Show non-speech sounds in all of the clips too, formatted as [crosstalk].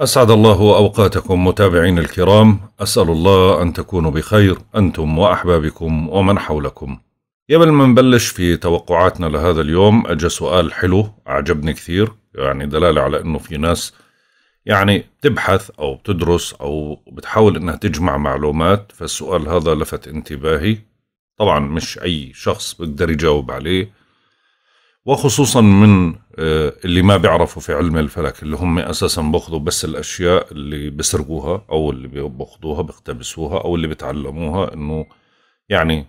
أسعد الله أوقاتكم متابعين الكرام أسأل الله أن تكونوا بخير أنتم وأحبابكم ومن حولكم قبل ما نبلش في توقعاتنا لهذا اليوم أجا سؤال حلو أعجبني كثير يعني دلالة على أنه في ناس يعني بتبحث أو بتدرس أو بتحاول أنها تجمع معلومات فالسؤال هذا لفت انتباهي طبعا مش أي شخص بقدر يجاوب عليه وخصوصا من آه، اللي ما بيعرفوا في علم الفلك اللي هم اساسا بياخذوا بس الاشياء اللي بسرقوها او اللي بياخذوها بيقتبسوها او اللي بتعلموها انه يعني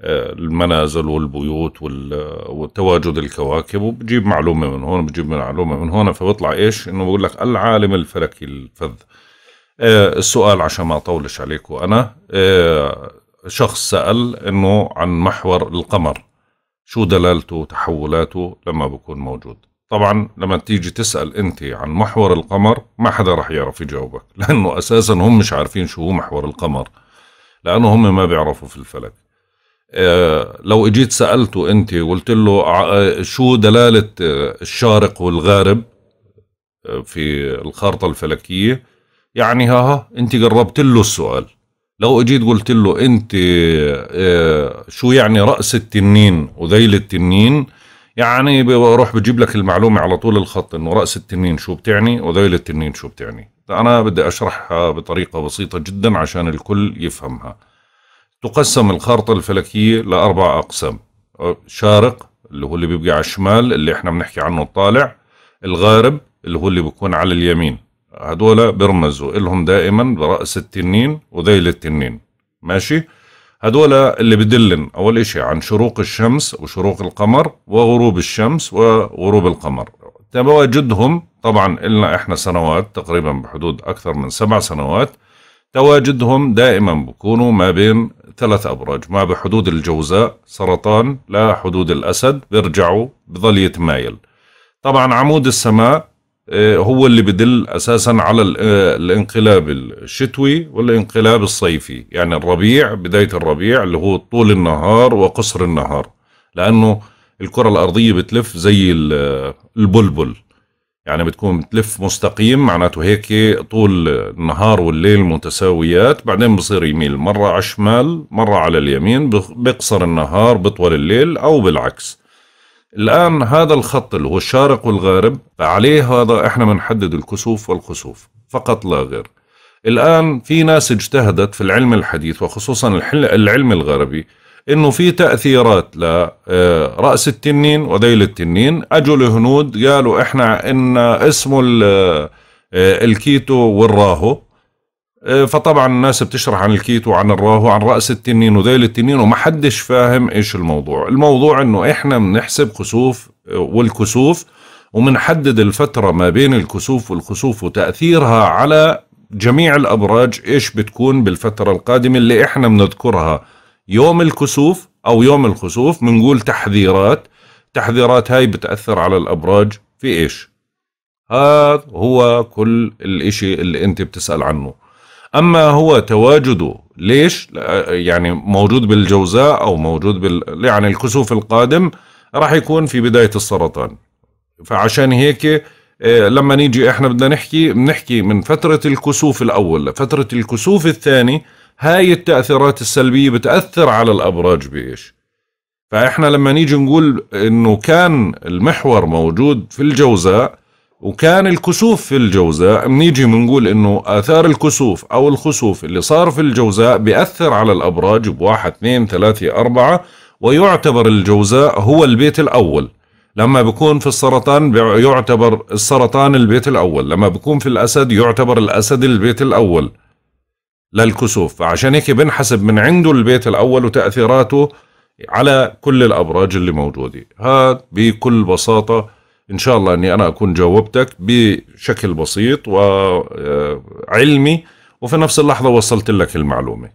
آه، المنازل والبيوت والتواجد آه، الكواكب وبجيب معلومه من هون بجيب معلومه من هون فبيطلع ايش انه بقول لك العالم الفلكي الفذ السؤال عشان ما اطولش عليكم انا شخص سال انه عن محور القمر شو دلالته وتحولاته لما بكون موجود طبعا لما تيجي تسأل انت عن محور القمر ما حدا رح يعرف يجاوبك لانه اساسا هم مش عارفين شو هو محور القمر لانه هم ما بيعرفوا في الفلك آه، لو اجيت سألته انت وقلت له آه، شو دلالة آه، الشارق والغارب في الخارطة الفلكية يعني ها, ها انت قربت له السؤال لو اجيت قلت له انت آه، شو يعني راس التنين وذيل التنين يعني بروح بجيب لك المعلومه على طول الخط انه راس التنين شو بتعني وذيل التنين شو بتعني انا بدي اشرحها بطريقه بسيطه جدا عشان الكل يفهمها تقسم الخارطه الفلكيه لاربع اقسام شارق اللي هو اللي بيبقى على الشمال اللي احنا بنحكي عنه الطالع الغارب اللي هو اللي بيكون على اليمين هدول بيرمزوا لهم دائما برأس التنين وذيل التنين ماشي هدول اللي بدلن أول إشي عن شروق الشمس وشروق القمر وغروب الشمس وغروب القمر تواجدهم طبعا إلنا إحنا سنوات تقريبا بحدود أكثر من سبع سنوات تواجدهم دائما بكونوا ما بين ثلاث أبراج ما بحدود الجوزاء سرطان لا حدود الأسد بيرجعوا بظل يتمايل طبعا عمود السماء آه، هو اللي بدل اساسا على آه، الانقلاب الشتوي والانقلاب الصيفي يعني الربيع بدايه الربيع اللي هو طول النهار وقصر النهار لانه الكره الارضيه بتلف زي آه، البلبل يعني بتكون بتلف مستقيم معناته هيك طول النهار والليل متساويات بعدين بصير يميل مرة على الشمال مرة على اليمين بقصر النهار بطول الليل أو بالعكس الآن هذا الخط اللي هو الشارق والغارب عليه هذا إحنا بنحدد الكسوف والخسوف فقط لا غير الآن في ناس اجتهدت في العلم الحديث وخصوصا العلم الغربي انه في تاثيرات لراس آه، التنين وذيل التنين اجوا الهنود قالوا احنا ان اسمه آه، الكيتو والراهو آه، فطبعا الناس بتشرح عن الكيتو وعن الراهو وعن رأس التنين وذيل التنين ومحدش فاهم ايش الموضوع الموضوع انه احنا بنحسب خسوف آه، والكسوف ومنحدد الفترة ما بين الكسوف والخسوف وتأثيرها على جميع الأبراج إيش بتكون بالفترة القادمة اللي إحنا بنذكرها يوم الكسوف أو يوم الخسوف بنقول تحذيرات تحذيرات هاي بتأثر على الأبراج في إيش هذا هو كل الإشي اللي أنت بتسأل عنه اما هو تواجده ليش يعني موجود بالجوزاء او موجود بال يعني الكسوف القادم راح يكون في بدايه السرطان فعشان هيك آه، لما نيجي احنا بدنا نحكي بنحكي من فتره الكسوف الاول لفتره الكسوف الثاني هاي التاثيرات السلبيه بتاثر على الابراج بايش فاحنا لما نيجي نقول انه كان المحور موجود في الجوزاء وكان الكسوف في الجوزاء بنيجي بنقول انه اثار الكسوف او الخسوف اللي صار في الجوزاء بيأثر على الابراج بواحد اثنين ثلاثة اربعة ويعتبر الجوزاء هو البيت الاول لما بكون في السرطان يعتبر السرطان البيت الاول لما بكون في الاسد يعتبر الاسد البيت الاول للكسوف فعشان هيك بنحسب من عنده البيت الاول وتأثيراته على كل الابراج اللي موجوده هذا بكل بساطه ان شاء الله اني انا اكون جاوبتك بشكل بسيط وعلمي وفي نفس اللحظه وصلت لك المعلومه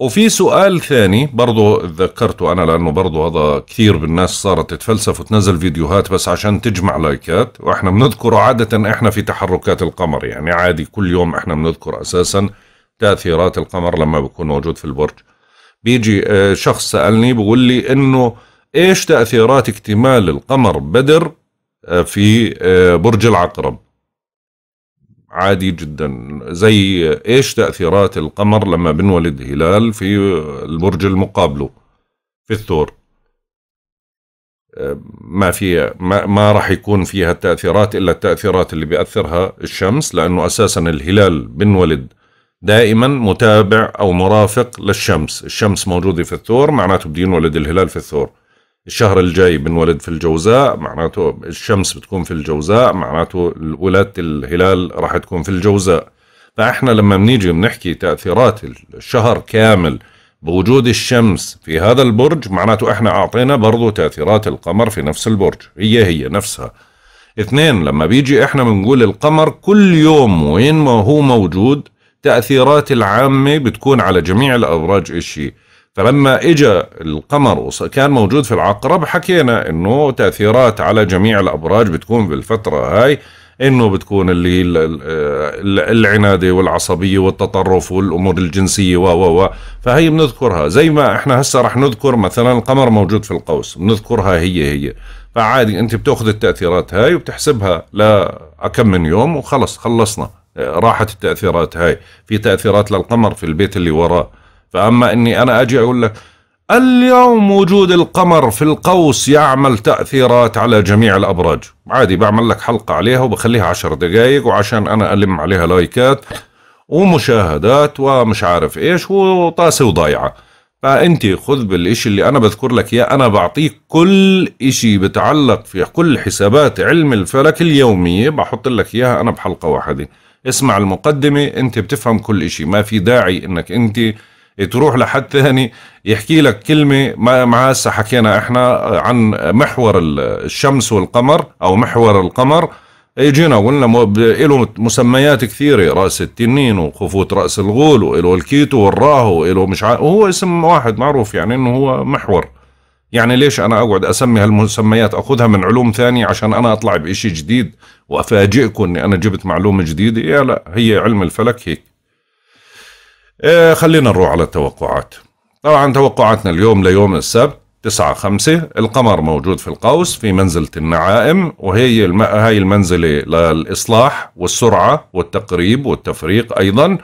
وفي سؤال ثاني برضه ذكرته انا لانه برضه هذا كثير بالناس صارت تتفلسف وتنزل فيديوهات بس عشان تجمع لايكات واحنا بنذكره عاده احنا في تحركات القمر يعني عادي كل يوم احنا بنذكر اساسا تاثيرات القمر لما بيكون موجود في البرج بيجي شخص سالني بقول لي انه ايش تاثيرات اكتمال القمر بدر آه، في آه، برج العقرب عادي جدا زي ايش تأثيرات القمر لما بنولد هلال في البرج المقابله في الثور آه، ما في ما, ما راح يكون فيها التأثيرات إلا التأثيرات اللي بيأثرها الشمس لأنه أساسا الهلال بنولد دائما متابع أو مرافق للشمس الشمس موجودة في الثور معناته بده ينولد الهلال في الثور الشهر الجاي بنولد في الجوزاء معناته الشمس بتكون في الجوزاء معناته ولادة الهلال راح تكون في الجوزاء فاحنا لما بنيجي بنحكي تأثيرات الشهر كامل بوجود الشمس في هذا البرج معناته احنا اعطينا برضو تأثيرات القمر في نفس البرج هي هي نفسها اثنين لما بيجي احنا بنقول القمر كل يوم وين ما هو موجود تأثيرات العامة بتكون على جميع الأبراج إشي فلما اجى القمر وكان موجود في العقرب حكينا انه تاثيرات على جميع الابراج بتكون بالفتره هاي انه بتكون اللي العناده والعصبيه والتطرف والامور الجنسيه و و و فهي بنذكرها زي ما احنا هسه رح نذكر مثلا القمر موجود في القوس بنذكرها هي هي فعادي انت بتاخذ التاثيرات هاي وبتحسبها لكم من يوم وخلص خلصنا راحت التاثيرات هاي في تاثيرات للقمر في البيت اللي وراه فأما أني أنا أجي أقول لك اليوم وجود القمر في القوس يعمل تأثيرات على جميع الأبراج عادي بعمل لك حلقة عليها وبخليها عشر دقايق وعشان أنا ألم عليها لايكات ومشاهدات ومش عارف إيش وطاسة وضايعة فأنت خذ بالشيء اللي أنا بذكر لك يا أنا بعطيك كل شيء بتعلق في كل حسابات علم الفلك اليومية بحط لك إياها أنا بحلقة واحدة اسمع المقدمة أنت بتفهم كل شيء ما في داعي أنك أنت تروح لحد ثاني يحكي لك كلمه ما هسه حكينا احنا عن محور الشمس والقمر او محور القمر اجينا قلنا له مسميات كثيره راس التنين وخفوت راس الغول وإله الكيتو والراهو وإله مش عارف وهو اسم واحد معروف يعني انه هو محور يعني ليش انا اقعد اسمي هالمسميات اخذها من علوم ثانيه عشان انا اطلع بإشي جديد وافاجئكم اني انا جبت معلومه جديده يا لا هي علم الفلك هيك آه خلينا نروح على التوقعات طبعا توقعاتنا اليوم ليوم السبت 9 5 القمر موجود في القوس في منزلة النعائم وهي الم... هاي المنزلة للإصلاح والسرعة والتقريب والتفريق أيضا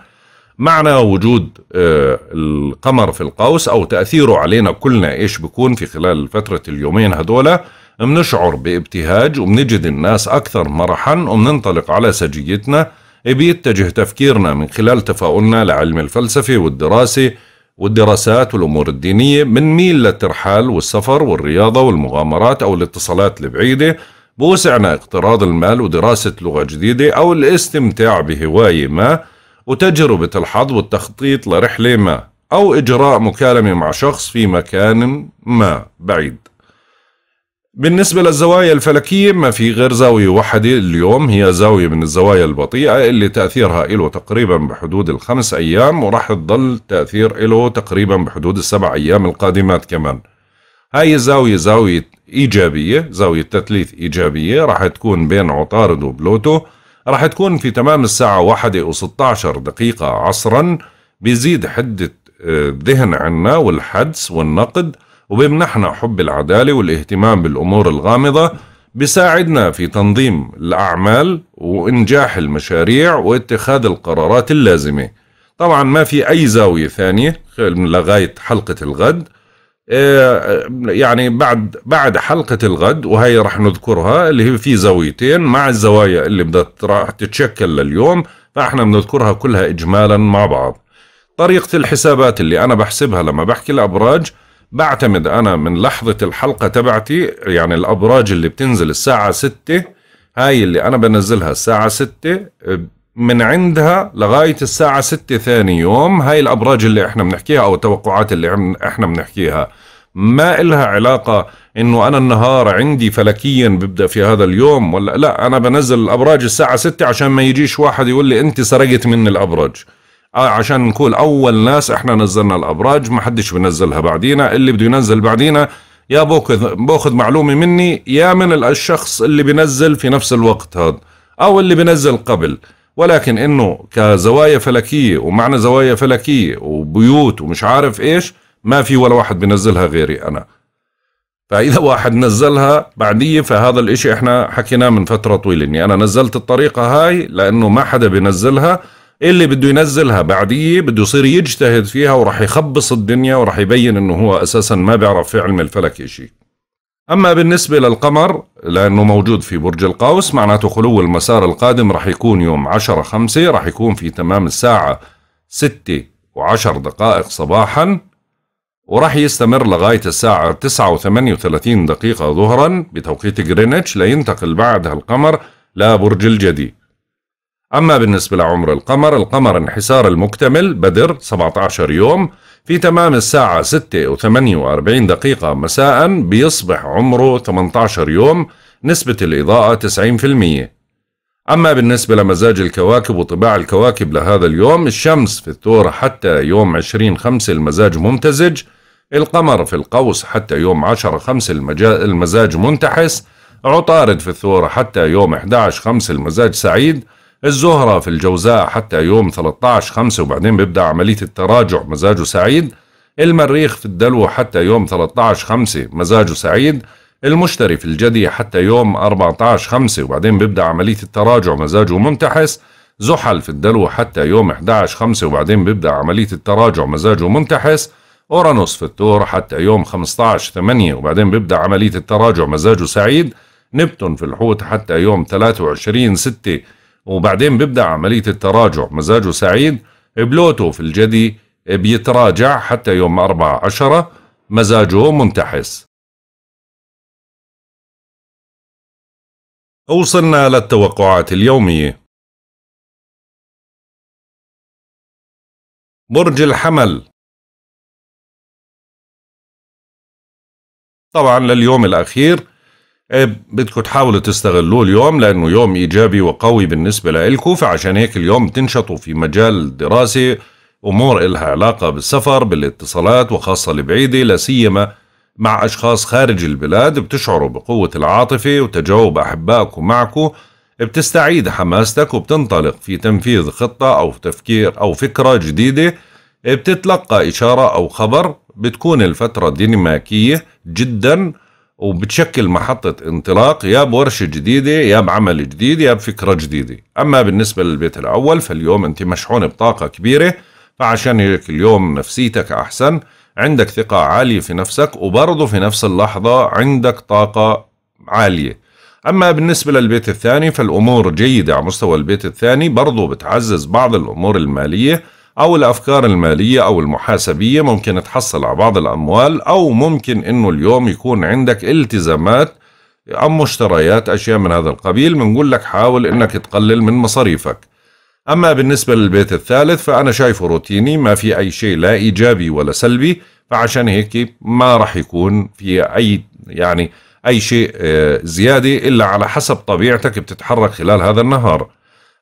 معنى وجود آه، القمر في القوس أو تأثيره علينا كلنا إيش بكون في خلال فترة اليومين هدول بنشعر بابتهاج وبنجد الناس أكثر مرحا وبننطلق على سجيتنا بيتجه تفكيرنا من خلال تفاؤلنا لعلم الفلسفة والدراسة والدراسات والأمور الدينية بنميل للترحال والسفر والرياضة والمغامرات أو الاتصالات البعيدة بوسعنا اقتراض المال ودراسة لغة جديدة أو الاستمتاع بهواية ما وتجربة الحظ والتخطيط لرحلة ما أو إجراء مكالمة مع شخص في مكان ما بعيد بالنسبة للزوايا الفلكية ما في غير زاوية واحدة اليوم هي زاوية من الزوايا البطيئة اللي تأثيرها إله تقريبا بحدود الخمس أيام وراح تضل تأثير إله تقريبا بحدود السبع أيام القادمات كمان هاي الزاوية زاوية إيجابية زاوية تثليث إيجابية راح تكون بين عطارد وبلوتو راح تكون في تمام الساعة واحدة عشر دقيقة عصرا بيزيد حدة الذهن آه، عنا والحدس والنقد وبمنحنا حب العدالة والاهتمام بالأمور الغامضة بيساعدنا في تنظيم الأعمال وإنجاح المشاريع واتخاذ القرارات اللازمة طبعا ما في أي زاوية ثانية لغاية حلقة الغد آه، آه، يعني بعد بعد حلقة الغد وهي رح نذكرها اللي هي في زاويتين مع الزوايا اللي بدها راح تتشكل لليوم فاحنا بنذكرها كلها إجمالا مع بعض طريقة الحسابات اللي أنا بحسبها لما بحكي الأبراج بعتمد انا من لحظه الحلقه تبعتي يعني الابراج اللي بتنزل الساعه 6 هاي اللي انا بنزلها الساعه 6 من عندها لغايه الساعه 6 ثاني يوم هاي الابراج اللي احنا بنحكيها او التوقعات اللي احنا بنحكيها ما إلها علاقة إنه أنا النهار عندي فلكيا ببدأ في هذا اليوم ولا لا أنا بنزل الأبراج الساعة ستة عشان ما يجيش واحد يقول لي أنت سرقت مني الأبراج آه، عشان نكون اول ناس احنا نزلنا الابراج ما حدش بنزلها بعدينا اللي بده ينزل بعدينا يا بوخذ بوخذ معلومه مني يا من الشخص اللي بنزل في نفس الوقت هذا او اللي بنزل قبل ولكن انه كزوايا فلكيه ومعنى زوايا فلكيه وبيوت ومش عارف ايش ما في ولا واحد بنزلها غيري انا فاذا واحد نزلها بعديه فهذا الاشي احنا حكيناه من فتره طويله اني انا نزلت الطريقه هاي لانه ما حدا بنزلها اللي بده ينزلها بعديه بده يصير يجتهد فيها وراح يخبص الدنيا وراح يبين انه هو اساسا ما بيعرف في علم الفلك شيء اما بالنسبه للقمر لانه موجود في برج القوس معناته خلو المسار القادم راح يكون يوم 10 5 راح يكون في تمام الساعه 6 و10 دقائق صباحا وراح يستمر لغاية الساعة 9 و38 دقيقة ظهرا بتوقيت جرينتش لينتقل بعدها القمر لبرج الجدي أما بالنسبة لعمر القمر القمر انحسار المكتمل بدر 17 يوم في تمام الساعة 6 و 48 دقيقة مساء بيصبح عمره 18 يوم نسبة الإضاءة 90% أما بالنسبة لمزاج الكواكب وطباع الكواكب لهذا اليوم الشمس في الثور حتى يوم 20 5 المزاج ممتزج القمر في القوس حتى يوم 10 5 المزاج منتحس عطارد في الثور حتى يوم 11 5 المزاج سعيد الزهرة في الجوزاء حتى يوم 13 5 وبعدين بيبدأ عملية التراجع مزاجه سعيد المريخ في الدلو حتى يوم 13 5 مزاجه سعيد المشتري في الجدي حتى يوم 14 5 وبعدين بيبدأ عملية التراجع مزاجه منتحس زحل في الدلو حتى يوم 11 5 وبعدين بيبدأ عملية التراجع مزاجه منتحس أورانوس في الثور حتى يوم 15 8 وبعدين بيبدأ عملية التراجع مزاجه سعيد نبتون في الحوت حتى يوم 23 6 وبعدين بيبدأ عملية التراجع مزاجه سعيد بلوتو في الجدي بيتراجع حتى يوم 4 10 مزاجه منتحس وصلنا للتوقعات اليومية برج الحمل طبعا لليوم الأخير إيه، بدكم تحاولوا تستغلوه اليوم لانه يوم ايجابي وقوي بالنسبه لكم فعشان هيك اليوم تنشطوا في مجال دراسه امور إلها علاقه بالسفر بالاتصالات وخاصه البعيده لا سيما مع اشخاص خارج البلاد بتشعروا بقوه العاطفه وتجاوب احبائكم معكم بتستعيد حماستك وبتنطلق في تنفيذ خطه او تفكير او فكره جديده بتتلقى اشاره او خبر بتكون الفتره ديناميكيه جدا وبتشكل محطة انطلاق يا بورشة جديدة يا بعمل جديد يا بفكرة جديدة أما بالنسبة للبيت الأول فاليوم أنت مشحون بطاقة كبيرة فعشان هيك اليوم نفسيتك أحسن عندك ثقة عالية في نفسك وبرضه في نفس اللحظة عندك طاقة عالية أما بالنسبة للبيت الثاني فالأمور جيدة على مستوى البيت الثاني برضه بتعزز بعض الأمور المالية أو الأفكار المالية أو المحاسبية ممكن تحصل على بعض الأموال أو ممكن إنه اليوم يكون عندك التزامات أم مشتريات أشياء من هذا القبيل بنقول لك حاول إنك تقلل من مصاريفك أما بالنسبة للبيت الثالث فأنا شايفه روتيني ما في أي شيء لا إيجابي ولا سلبي فعشان هيك ما رح يكون في أي يعني أي شيء آه، زيادة إلا على حسب طبيعتك بتتحرك خلال هذا النهار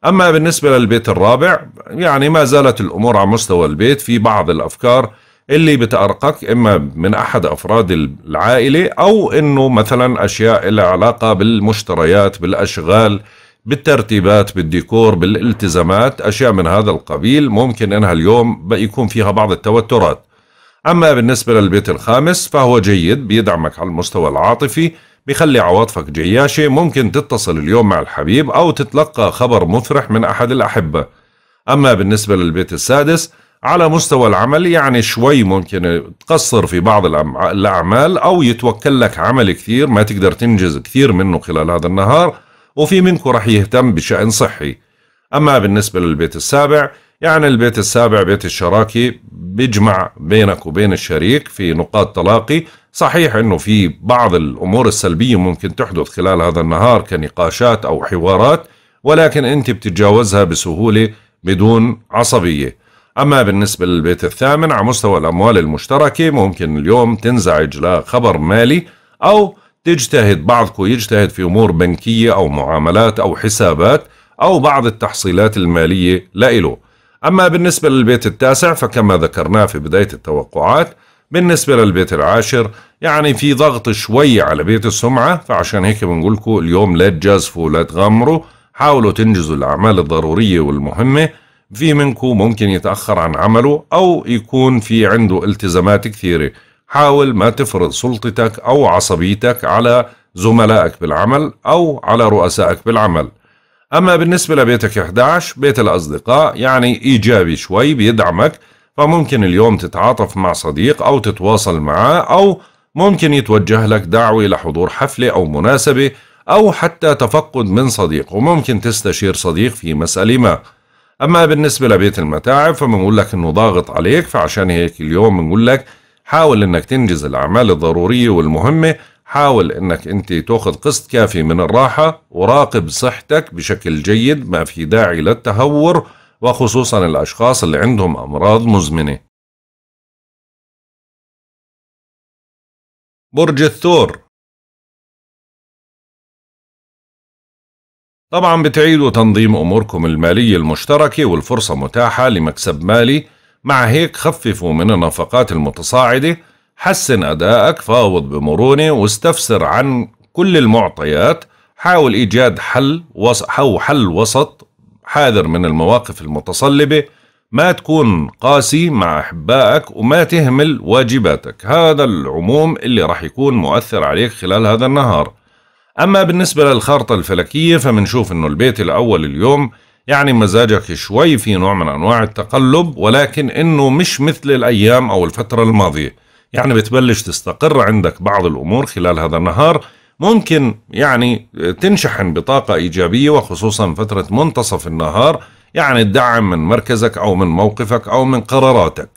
أما بالنسبة للبيت الرابع يعني ما زالت الأمور على مستوى البيت في بعض الأفكار اللي بتأرقك إما من أحد أفراد العائلة أو إنه مثلا أشياء لها علاقة بالمشتريات بالأشغال بالترتيبات بالديكور بالالتزامات أشياء من هذا القبيل ممكن إنها اليوم يكون فيها بعض التوترات أما بالنسبة للبيت الخامس فهو جيد بيدعمك على المستوى العاطفي بيخلي عواطفك جياشة ممكن تتصل اليوم مع الحبيب أو تتلقى خبر مفرح من أحد الأحبة أما بالنسبة للبيت السادس على مستوى العمل يعني شوي ممكن تقصر في بعض الأعمال أو يتوكل لك عمل كثير ما تقدر تنجز كثير منه خلال هذا النهار وفي منكم رح يهتم بشأن صحي أما بالنسبة للبيت السابع يعني البيت السابع بيت الشراكة بيجمع بينك وبين الشريك في نقاط تلاقي صحيح أنه في بعض الأمور السلبية ممكن تحدث خلال هذا النهار كنقاشات أو حوارات ولكن أنت بتتجاوزها بسهولة بدون عصبية أما بالنسبة للبيت الثامن على مستوى الأموال المشتركة ممكن اليوم تنزعج لخبر مالي أو تجتهد بعضكم يجتهد في أمور بنكية أو معاملات أو حسابات أو بعض التحصيلات المالية لإله أما بالنسبة للبيت التاسع فكما ذكرناه في بداية التوقعات بالنسبة للبيت العاشر يعني في ضغط شوي على بيت السمعة فعشان هيك بنقول لكم اليوم لا تجازفوا ولا تغمروا حاولوا تنجزوا الأعمال الضرورية والمهمة في منكم ممكن يتأخر عن عمله أو يكون في عنده التزامات كثيرة حاول ما تفرض سلطتك أو عصبيتك على زملائك بالعمل أو على رؤسائك بالعمل أما بالنسبة لبيتك 11 بيت الأصدقاء يعني إيجابي شوي بيدعمك فممكن اليوم تتعاطف مع صديق أو تتواصل معاه أو ممكن يتوجه لك دعوة لحضور حفلة أو مناسبة أو حتى تفقد من صديق وممكن تستشير صديق في مسألة ما أما بالنسبة لبيت المتاعب فمنقول لك إنه ضاغط عليك فعشان هيك اليوم بنقول لك حاول إنك تنجز الأعمال الضرورية والمهمة حاول انك انت تاخذ قسط كافي من الراحة وراقب صحتك بشكل جيد ما في داعي للتهور وخصوصا الاشخاص اللي عندهم امراض مزمنة برج الثور طبعا بتعيدوا تنظيم اموركم المالية المشتركة والفرصة متاحة لمكسب مالي مع هيك خففوا من النفقات المتصاعده حسن أدائك فاوض بمرونة واستفسر عن كل المعطيات حاول إيجاد حل أو حل وسط حاذر من المواقف المتصلبة ما تكون قاسي مع أحبائك وما تهمل واجباتك هذا العموم اللي راح يكون مؤثر عليك خلال هذا النهار أما بالنسبة للخارطة الفلكية فمنشوف أنه البيت الأول اليوم يعني مزاجك شوي في نوع من أنواع التقلب ولكن أنه مش مثل الأيام أو الفترة الماضية يعني. يعني بتبلش تستقر عندك بعض الأمور خلال هذا النهار ممكن يعني تنشحن بطاقة إيجابية وخصوصا فترة منتصف النهار يعني الدعم من مركزك أو من موقفك أو من قراراتك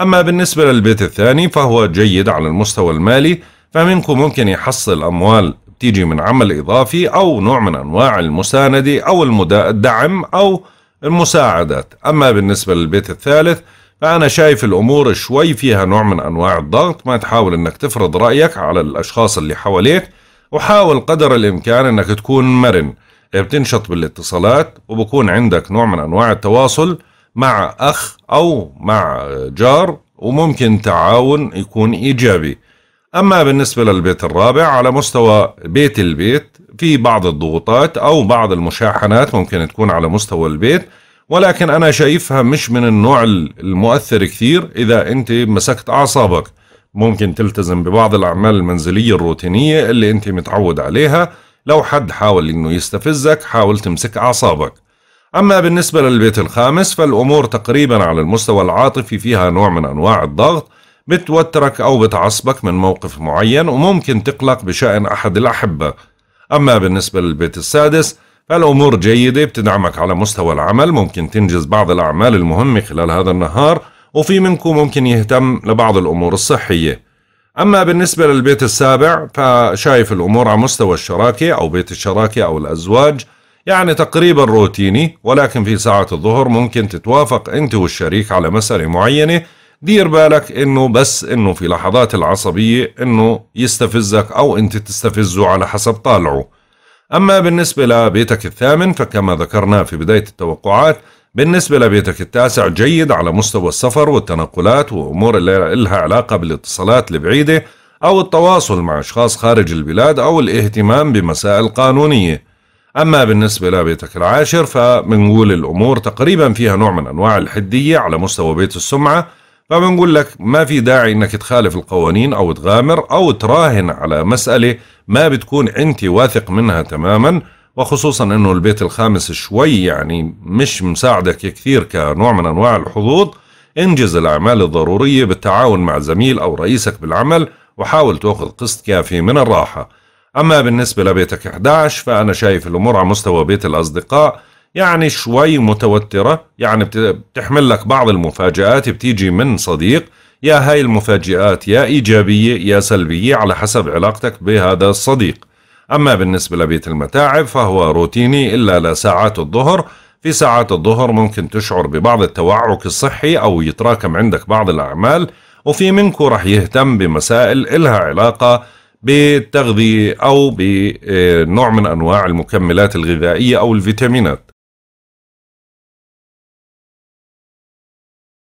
أما بالنسبة للبيت الثاني فهو جيد على المستوى المالي فمنكم ممكن يحصل أموال بتيجي من عمل إضافي أو نوع من أنواع المساندة أو الدعم أو المساعدات أما بالنسبة للبيت الثالث فأنا شايف الأمور شوي فيها نوع من أنواع الضغط ما تحاول أنك تفرض رأيك على الأشخاص اللي حواليك وحاول قدر الإمكان أنك تكون مرن بتنشط بالاتصالات وبكون عندك نوع من أنواع التواصل مع أخ أو مع جار وممكن تعاون يكون إيجابي أما بالنسبة للبيت الرابع على مستوى بيت البيت في بعض الضغوطات أو بعض المشاحنات ممكن تكون على مستوى البيت ولكن أنا شايفها مش من النوع المؤثر كثير إذا أنت مسكت أعصابك ممكن تلتزم ببعض الأعمال المنزلية الروتينية اللي أنت متعود عليها لو حد حاول أنه يستفزك حاول تمسك أعصابك أما بالنسبة للبيت الخامس فالأمور تقريبا على المستوى العاطفي فيها نوع من أنواع الضغط بتوترك أو بتعصبك من موقف معين وممكن تقلق بشأن أحد الأحبة أما بالنسبة للبيت السادس الأمور جيدة بتدعمك على مستوى العمل ممكن تنجز بعض الأعمال المهمة خلال هذا النهار وفي منكم ممكن يهتم لبعض الأمور الصحية أما بالنسبة للبيت السابع فشايف الأمور على مستوى الشراكة أو بيت الشراكة أو الأزواج يعني تقريبا روتيني ولكن في ساعة الظهر ممكن تتوافق أنت والشريك على مسألة معينة دير بالك انه بس انه في لحظات العصبية انه يستفزك او انت تستفزه على حسب طالعه أما بالنسبة لبيتك الثامن فكما ذكرنا في بداية التوقعات بالنسبة لبيتك التاسع جيد على مستوى السفر والتنقلات وأمور اللي لها علاقة بالاتصالات البعيدة أو التواصل مع أشخاص خارج البلاد أو الاهتمام بمسائل قانونية أما بالنسبة لبيتك العاشر فبنقول الأمور تقريبا فيها نوع من أنواع الحدية على مستوى بيت السمعة فبنقول لك ما في داعي انك تخالف القوانين او تغامر او تراهن على مساله ما بتكون انت واثق منها تماما وخصوصا انه البيت الخامس شوي يعني مش مساعدك كثير كنوع من انواع الحظوظ انجز الاعمال الضروريه بالتعاون مع زميل او رئيسك بالعمل وحاول تاخذ قسط كافي من الراحه اما بالنسبه لبيتك 11 فانا شايف الامور على مستوى بيت الاصدقاء يعني شوي متوترة يعني بتحمل لك بعض المفاجآت بتيجي من صديق يا هاي المفاجآت يا إيجابية يا سلبية على حسب علاقتك بهذا الصديق أما بالنسبة لبيت المتاعب فهو روتيني إلا لساعات الظهر في ساعات الظهر ممكن تشعر ببعض التوعك الصحي أو يتراكم عندك بعض الأعمال وفي منكم رح يهتم بمسائل إلها علاقة بالتغذية أو بنوع من أنواع المكملات الغذائية أو الفيتامينات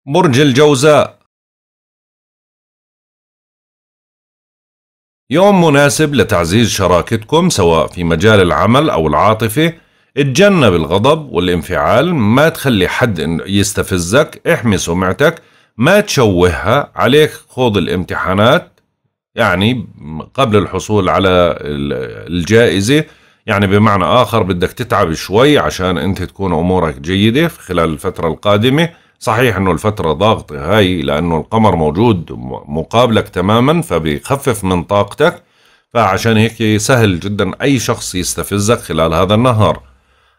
برج الجوزاء يوم مناسب لتعزيز شراكتكم سواء في مجال العمل أو العاطفة اتجنب الغضب والانفعال ما تخلي حد يستفزك احمي سمعتك ما تشوهها عليك خوض الامتحانات يعني قبل الحصول على الجائزة يعني بمعنى آخر بدك تتعب شوي عشان أنت تكون أمورك جيدة خلال الفترة القادمة صحيح انه الفترة ضاغطة هاي لانه القمر موجود مقابلك تماما فبيخفف من طاقتك فعشان هيك سهل جدا اي شخص يستفزك خلال هذا النهار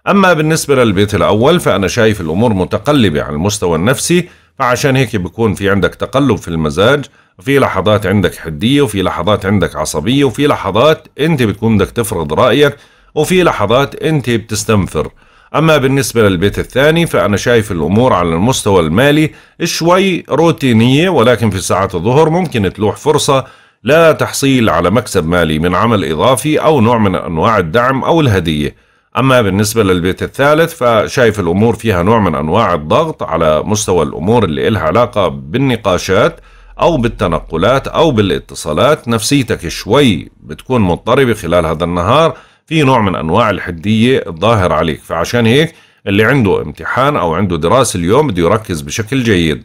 اما بالنسبة للبيت الاول فانا شايف الامور متقلبة على المستوى النفسي فعشان هيك بيكون في عندك تقلب في المزاج في لحظات عندك حدية وفي لحظات عندك عصبية وفي لحظات انت بتكون بدك تفرض رأيك وفي لحظات انت بتستنفر أما بالنسبة للبيت الثاني فأنا شايف الأمور على المستوى المالي شوي روتينية ولكن في ساعات الظهر ممكن تلوح فرصة لا تحصيل على مكسب مالي من عمل إضافي أو نوع من أنواع الدعم أو الهدية أما بالنسبة للبيت الثالث فشايف الأمور فيها نوع من أنواع الضغط على مستوى الأمور اللي إلها علاقة بالنقاشات أو بالتنقلات أو بالاتصالات نفسيتك شوي بتكون مضطربة خلال هذا النهار في نوع من انواع الحديه الظاهر عليك فعشان هيك اللي عنده امتحان او عنده دراسه اليوم بده يركز بشكل جيد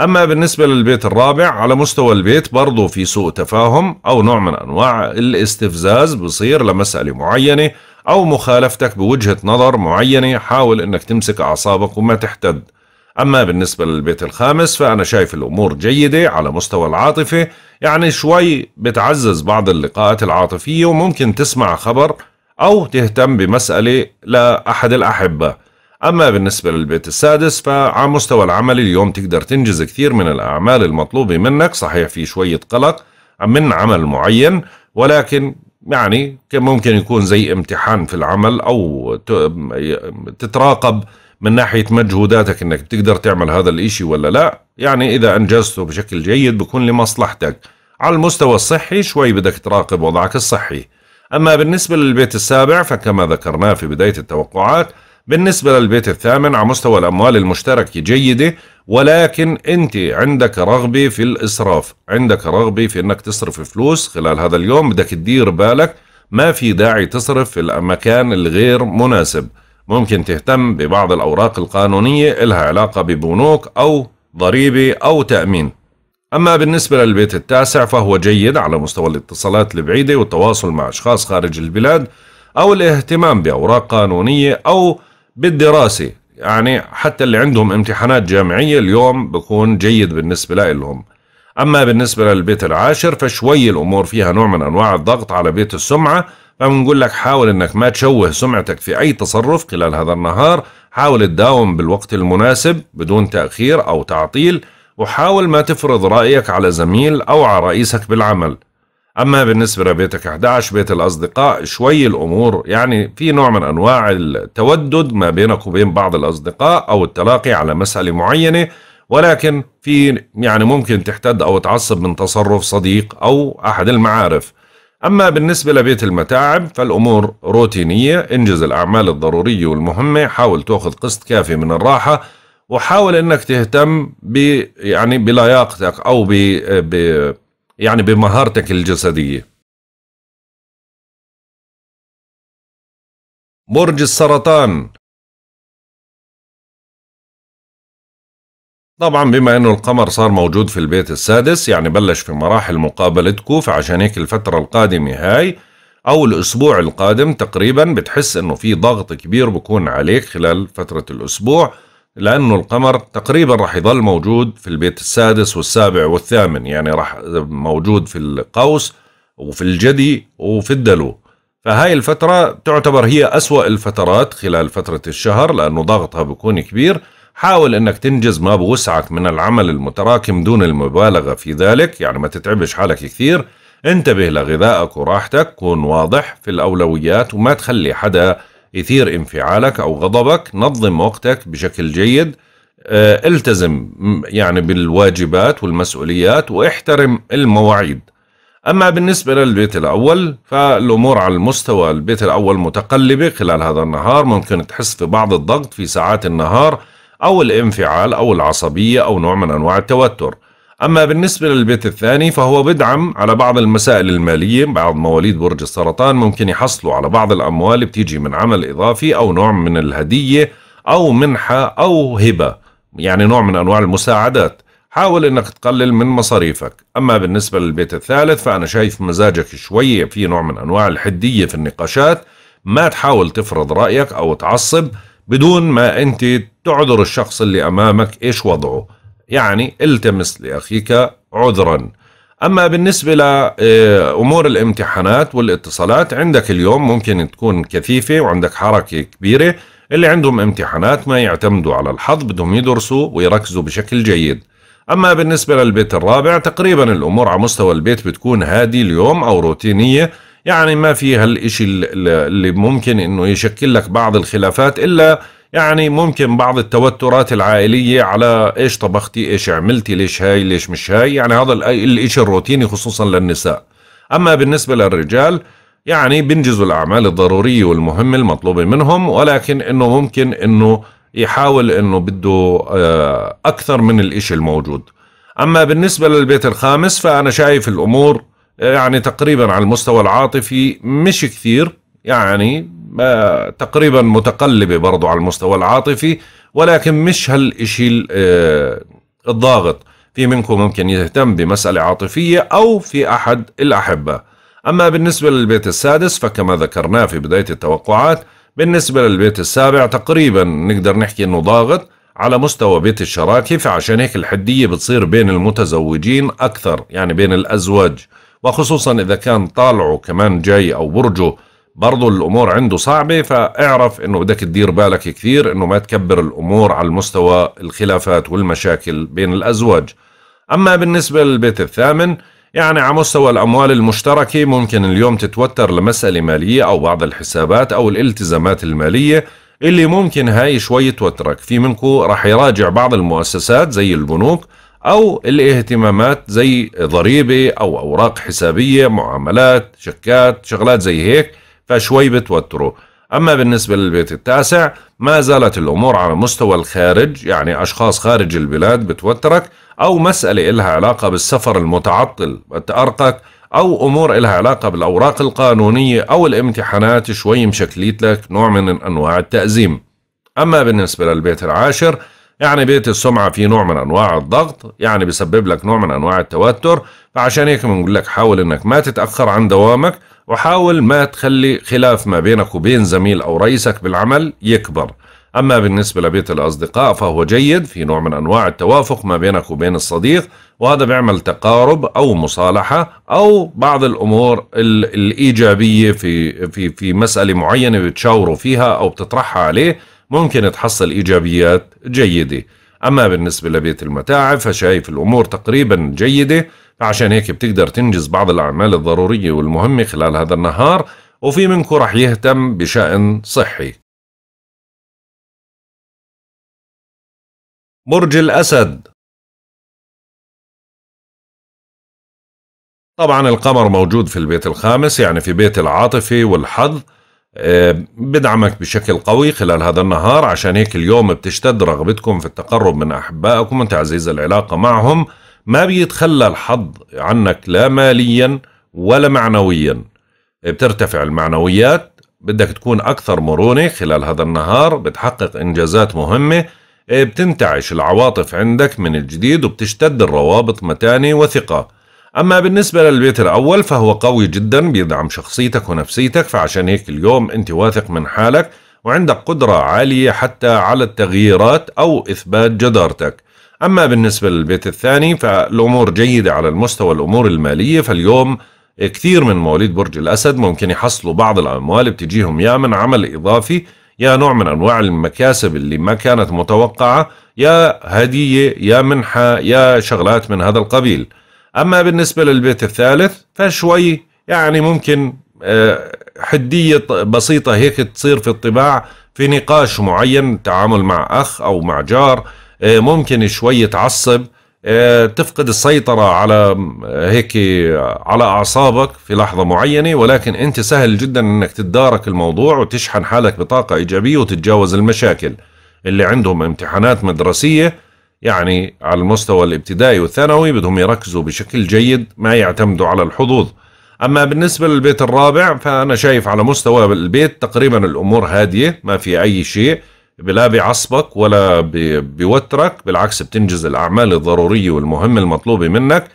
اما بالنسبه للبيت الرابع على مستوى البيت برضه في سوء تفاهم او نوع من انواع الاستفزاز بصير لمساله معينه او مخالفتك بوجهه نظر معينه حاول انك تمسك اعصابك وما تحتد أما بالنسبة للبيت الخامس فأنا شايف الأمور جيدة على مستوى العاطفة يعني شوي بتعزز بعض اللقاءات العاطفية وممكن تسمع خبر أو تهتم بمسألة لأحد الأحبة أما بالنسبة للبيت السادس فعلى مستوى العمل اليوم تقدر تنجز كثير من الأعمال المطلوبة منك صحيح في شوية قلق من عمل معين ولكن يعني ممكن يكون زي امتحان في العمل أو تتراقب من ناحية مجهوداتك أنك بتقدر تعمل هذا الإشي ولا لا يعني إذا أنجزته بشكل جيد بكون لمصلحتك على المستوى الصحي شوي بدك تراقب وضعك الصحي أما بالنسبة للبيت السابع فكما ذكرناه في بداية التوقعات بالنسبة للبيت الثامن على مستوى الأموال المشتركة جيدة ولكن أنت عندك رغبة في الإسراف عندك رغبة في أنك تصرف فلوس خلال هذا اليوم بدك تدير بالك ما في داعي تصرف في المكان الغير مناسب ممكن تهتم ببعض الأوراق القانونية إلها علاقة ببنوك أو ضريبة أو تأمين أما بالنسبة للبيت التاسع فهو جيد على مستوى الاتصالات البعيدة والتواصل مع أشخاص خارج البلاد أو الاهتمام بأوراق قانونية أو بالدراسة يعني حتى اللي عندهم امتحانات جامعية اليوم بكون جيد بالنسبة لهم أما بالنسبة للبيت العاشر فشوي الأمور فيها نوع من أنواع الضغط على بيت السمعة فبنقول لك حاول أنك ما تشوه سمعتك في أي تصرف خلال هذا النهار حاول تداوم بالوقت المناسب بدون تأخير أو تعطيل وحاول ما تفرض رأيك على زميل أو على رئيسك بالعمل أما بالنسبة لبيتك 11 بيت الأصدقاء شوي الأمور يعني في نوع من أنواع التودد ما بينك وبين بعض الأصدقاء أو التلاقي على مسألة معينة ولكن في يعني ممكن تحتد أو تعصب من تصرف صديق أو أحد المعارف أما بالنسبة لبيت المتاعب فالأمور روتينية انجز الأعمال الضرورية والمهمة حاول تأخذ قسط كافي من الراحة وحاول انك تهتم ب يعني بلياقتك او ب يعني بمهارتك الجسديه برج السرطان طبعا بما انه القمر صار موجود في البيت السادس يعني بلش في مراحل مقابلتكو فعشان هيك الفترة القادمة هاي او الاسبوع القادم تقريبا بتحس انه في ضغط كبير بكون عليك خلال فترة الاسبوع لأنه القمر تقريبا راح يظل موجود في البيت السادس والسابع والثامن يعني راح موجود في القوس وفي الجدي وفي الدلو فهاي الفترة تعتبر هي أسوأ الفترات خلال فترة الشهر لأنه ضغطها بيكون كبير حاول أنك تنجز ما بوسعك من العمل المتراكم دون المبالغة في ذلك يعني ما تتعبش حالك كثير انتبه لغذائك وراحتك كون واضح في الأولويات وما تخلي حدا يثير انفعالك أو غضبك نظم وقتك بشكل جيد آه، التزم يعني بالواجبات والمسؤوليات واحترم المواعيد أما بالنسبة للبيت الأول فالأمور على المستوى البيت الأول متقلبة خلال هذا النهار ممكن تحس في بعض الضغط في ساعات النهار أو الانفعال أو العصبية أو نوع من أنواع التوتر أما بالنسبة للبيت الثاني فهو بدعم على بعض المسائل المالية بعض مواليد برج السرطان ممكن يحصلوا على بعض الأموال بتيجي من عمل إضافي أو نوع من الهدية أو منحة أو هبة يعني نوع من أنواع المساعدات حاول انك تقلل من مصاريفك اما بالنسبة للبيت الثالث فانا شايف مزاجك شوية في نوع من انواع الحدية في النقاشات ما تحاول تفرض رأيك او تعصب بدون ما انت تعذر الشخص اللي امامك ايش وضعه يعني التمس لأخيك عذرا أما بالنسبة لأمور الامتحانات والاتصالات عندك اليوم ممكن تكون كثيفة وعندك حركة كبيرة اللي عندهم امتحانات ما يعتمدوا على الحظ بدهم يدرسوا ويركزوا بشكل جيد أما بالنسبة للبيت الرابع تقريبا الأمور على مستوى البيت بتكون هادي اليوم أو روتينية يعني ما في الإشي اللي ممكن إنه يشكل لك بعض الخلافات إلا يعني ممكن بعض التوترات العائلية على ايش طبختي ايش عملتي ليش هاي ليش مش هاي يعني هذا الاشي الروتيني خصوصا للنساء اما بالنسبة للرجال يعني بينجزوا الاعمال الضرورية والمهمة المطلوبة منهم ولكن انه ممكن انه يحاول انه بده آه، اكثر من الاشي الموجود اما بالنسبة للبيت الخامس فانا شايف الامور آه، يعني تقريبا على المستوى العاطفي مش كثير يعني تقريبا متقلبة برضو على المستوى العاطفي ولكن مش هالشيء آه، الضاغط في منكم ممكن يهتم بمسألة عاطفية أو في أحد الأحبة أما بالنسبة للبيت السادس فكما ذكرناه في بداية التوقعات بالنسبة للبيت السابع تقريبا نقدر نحكي أنه ضاغط على مستوى بيت الشراكة فعشان هيك الحدية بتصير بين المتزوجين أكثر يعني بين الأزواج وخصوصا إذا كان طالعه كمان جاي أو برجه برضه الامور عنده صعبه فاعرف انه بدك تدير بالك كثير انه ما تكبر الامور على المستوى الخلافات والمشاكل بين الازواج اما بالنسبه للبيت الثامن يعني على مستوى الاموال المشتركه ممكن اليوم تتوتر لمساله ماليه او بعض الحسابات او الالتزامات الماليه اللي ممكن هاي شوي توترك في منكو رح يراجع بعض المؤسسات زي البنوك أو الاهتمامات زي ضريبة أو أوراق حسابية معاملات شكات شغلات زي هيك فشوي بتوتره أما بالنسبة للبيت التاسع ما زالت الأمور على مستوى الخارج يعني أشخاص خارج البلاد بتوترك أو مسألة إلها علاقة بالسفر المتعطل بتأرقك أو أمور إلها علاقة بالأوراق القانونية أو الامتحانات شوي مشكليت لك نوع من أنواع التأزيم أما بالنسبة للبيت العاشر يعني بيت السمعة في نوع من أنواع الضغط يعني بسبب لك نوع من أنواع التوتر فعشان هيك بنقول لك حاول انك ما تتاخر عن دوامك وحاول ما تخلي خلاف ما بينك وبين زميل او رئيسك بالعمل يكبر أما بالنسبة لبيت الأصدقاء فهو جيد في نوع من أنواع التوافق ما بينك وبين الصديق وهذا بيعمل تقارب أو مصالحة أو بعض الأمور الإيجابية في في في مسألة معينة بتشاوروا فيها أو بتطرحها عليه ممكن تحصل إيجابيات جيدة أما بالنسبة لبيت المتاعب فشايف الأمور تقريبا جيدة عشان هيك بتقدر تنجز بعض الأعمال الضرورية والمهمة خلال هذا النهار وفي منكم رح يهتم بشأن صحي برج الأسد طبعا القمر موجود في البيت الخامس يعني في بيت العاطفة والحظ آه، بدعمك بشكل قوي خلال هذا النهار عشان هيك اليوم بتشتد رغبتكم في التقرب من أحبائكم وتعزيز العلاقة معهم ما بيتخلى الحظ عنك لا ماليا ولا معنويا بترتفع المعنويات بدك تكون أكثر مرونة خلال هذا النهار بتحقق إنجازات مهمة بتنتعش العواطف عندك من الجديد وبتشتد الروابط متانة وثقة أما بالنسبة للبيت الأول فهو قوي جدا بيدعم شخصيتك ونفسيتك فعشان هيك اليوم أنت واثق من حالك وعندك قدرة عالية حتى على التغييرات أو إثبات جدارتك أما بالنسبة للبيت الثاني فالأمور جيدة على المستوى الأمور المالية فاليوم كثير من مواليد برج الأسد ممكن يحصلوا بعض الأموال بتجيهم يا من عمل إضافي يا نوع من أنواع المكاسب اللي ما كانت متوقعة يا هدية يا منحة يا شغلات من هذا القبيل أما بالنسبة للبيت الثالث فشوي يعني ممكن آه، حدية بسيطة هيك تصير في الطباع في نقاش معين تعامل مع أخ أو مع جار آه، ممكن شوي تعصب آه، تفقد السيطرة على آه، هيك على أعصابك في لحظة معينة ولكن أنت سهل جدا أنك تتدارك الموضوع وتشحن حالك بطاقة إيجابية وتتجاوز المشاكل اللي عندهم امتحانات مدرسية يعني على المستوى الابتدائي والثانوي بدهم يركزوا بشكل جيد ما يعتمدوا على الحظوظ أما بالنسبة للبيت الرابع فأنا شايف على مستوى البيت تقريبا الأمور هادية ما في أي شيء لا بيعصبك ولا بيوترك بالعكس بتنجز الأعمال الضرورية والمهمة المطلوبة منك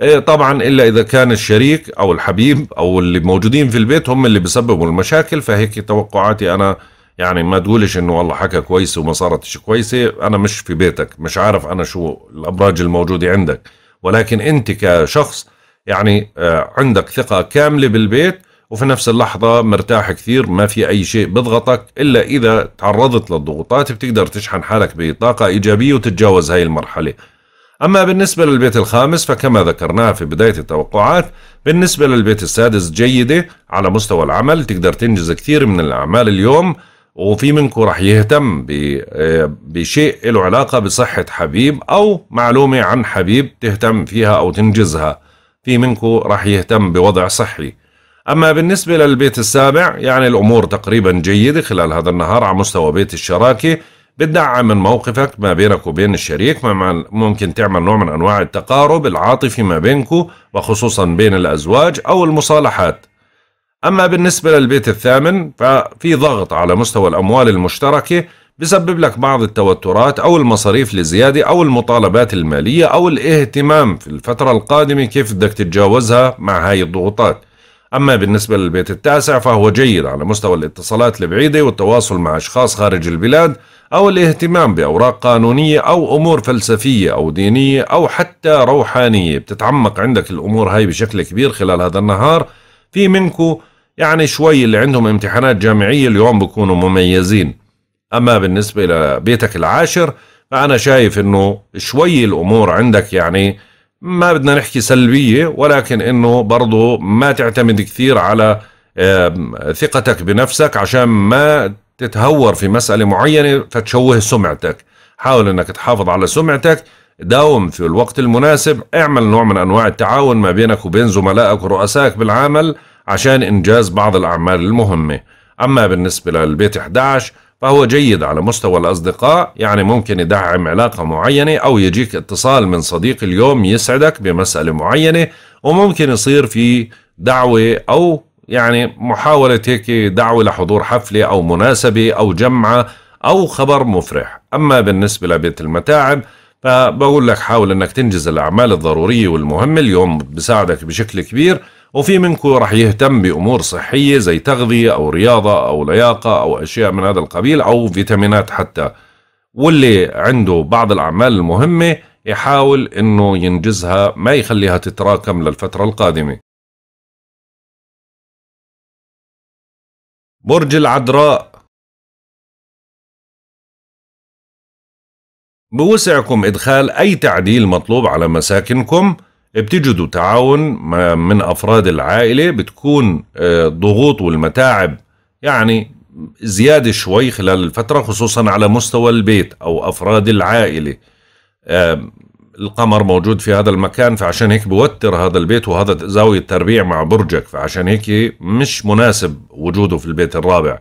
إيه، طبعا إلا إذا كان الشريك أو الحبيب أو اللي موجودين في البيت هم اللي بيسببوا المشاكل فهيك توقعاتي أنا يعني ما تقولش انه والله حكى كويس وما صارتش كويسة انا مش في بيتك مش عارف انا شو الابراج الموجودة عندك ولكن انت كشخص يعني آه، عندك ثقة كاملة بالبيت وفي نفس اللحظة مرتاح كثير ما في أي شيء بضغطك إلا إذا تعرضت للضغوطات بتقدر تشحن حالك بطاقة إيجابية وتتجاوز هاي المرحلة أما بالنسبة للبيت الخامس فكما ذكرناها في بداية التوقعات بالنسبة للبيت السادس جيدة على مستوى العمل تقدر تنجز كثير من الأعمال اليوم وفي منكم رح يهتم آه، بشيء له علاقة بصحة حبيب أو معلومة عن حبيب تهتم فيها أو تنجزها في منكم رح يهتم بوضع صحي أما بالنسبة للبيت السابع يعني الأمور تقريبا جيدة خلال هذا النهار على مستوى بيت الشراكة بتدعم من موقفك ما بينك وبين الشريك ممكن تعمل نوع من أنواع التقارب العاطفي ما بينكو وخصوصا بين الأزواج أو المصالحات أما بالنسبة للبيت الثامن ففي ضغط على مستوى الأموال المشتركة بسبب لك بعض التوترات أو المصاريف لزيادة أو المطالبات المالية أو الاهتمام في الفترة القادمة كيف بدك تتجاوزها مع هاي الضغوطات أما بالنسبة للبيت التاسع فهو جيد على مستوى الاتصالات البعيدة والتواصل مع أشخاص خارج البلاد أو الاهتمام بأوراق قانونية أو أمور فلسفية أو دينية أو حتى روحانية بتتعمق عندك الأمور هاي بشكل كبير خلال هذا النهار في منكو يعني شوي اللي عندهم امتحانات جامعية اليوم بكونوا مميزين أما بالنسبة لبيتك العاشر فأنا شايف أنه شوي الأمور عندك يعني ما بدنا نحكي سلبية ولكن انه برضه ما تعتمد كثير على ثقتك بنفسك عشان ما تتهور في مسألة معينة فتشوه سمعتك حاول انك تحافظ على سمعتك داوم في الوقت المناسب اعمل نوع من انواع التعاون ما بينك وبين زملائك ورؤسائك بالعمل عشان انجاز بعض الاعمال المهمة اما بالنسبة للبيت 11 فهو جيد على مستوى الأصدقاء يعني ممكن يدعم علاقة معينة أو يجيك اتصال من صديق اليوم يسعدك بمسألة معينة وممكن يصير في دعوة أو يعني محاولة هيك دعوة لحضور حفلة أو مناسبة أو جمعة أو خبر مفرح أما بالنسبة لبيت المتاعب فبقول لك حاول أنك تنجز الأعمال الضرورية والمهمة اليوم بساعدك بشكل كبير وفي منكم راح يهتم بأمور صحية زي تغذية أو رياضة أو لياقة أو أشياء من هذا القبيل أو فيتامينات حتى واللي عنده بعض الأعمال المهمة يحاول أنه ينجزها ما يخليها تتراكم للفترة القادمة برج العذراء بوسعكم إدخال أي تعديل مطلوب على مساكنكم بتجدوا تعاون من افراد العائله بتكون الضغوط آه، والمتاعب يعني زياده شوي خلال الفتره خصوصا على مستوى البيت او افراد العائله القمر موجود في هذا المكان فعشان هيك بوتر هذا البيت وهذا زاوية تربيع مع برجك فعشان هيك مش مناسب وجوده في البيت الرابع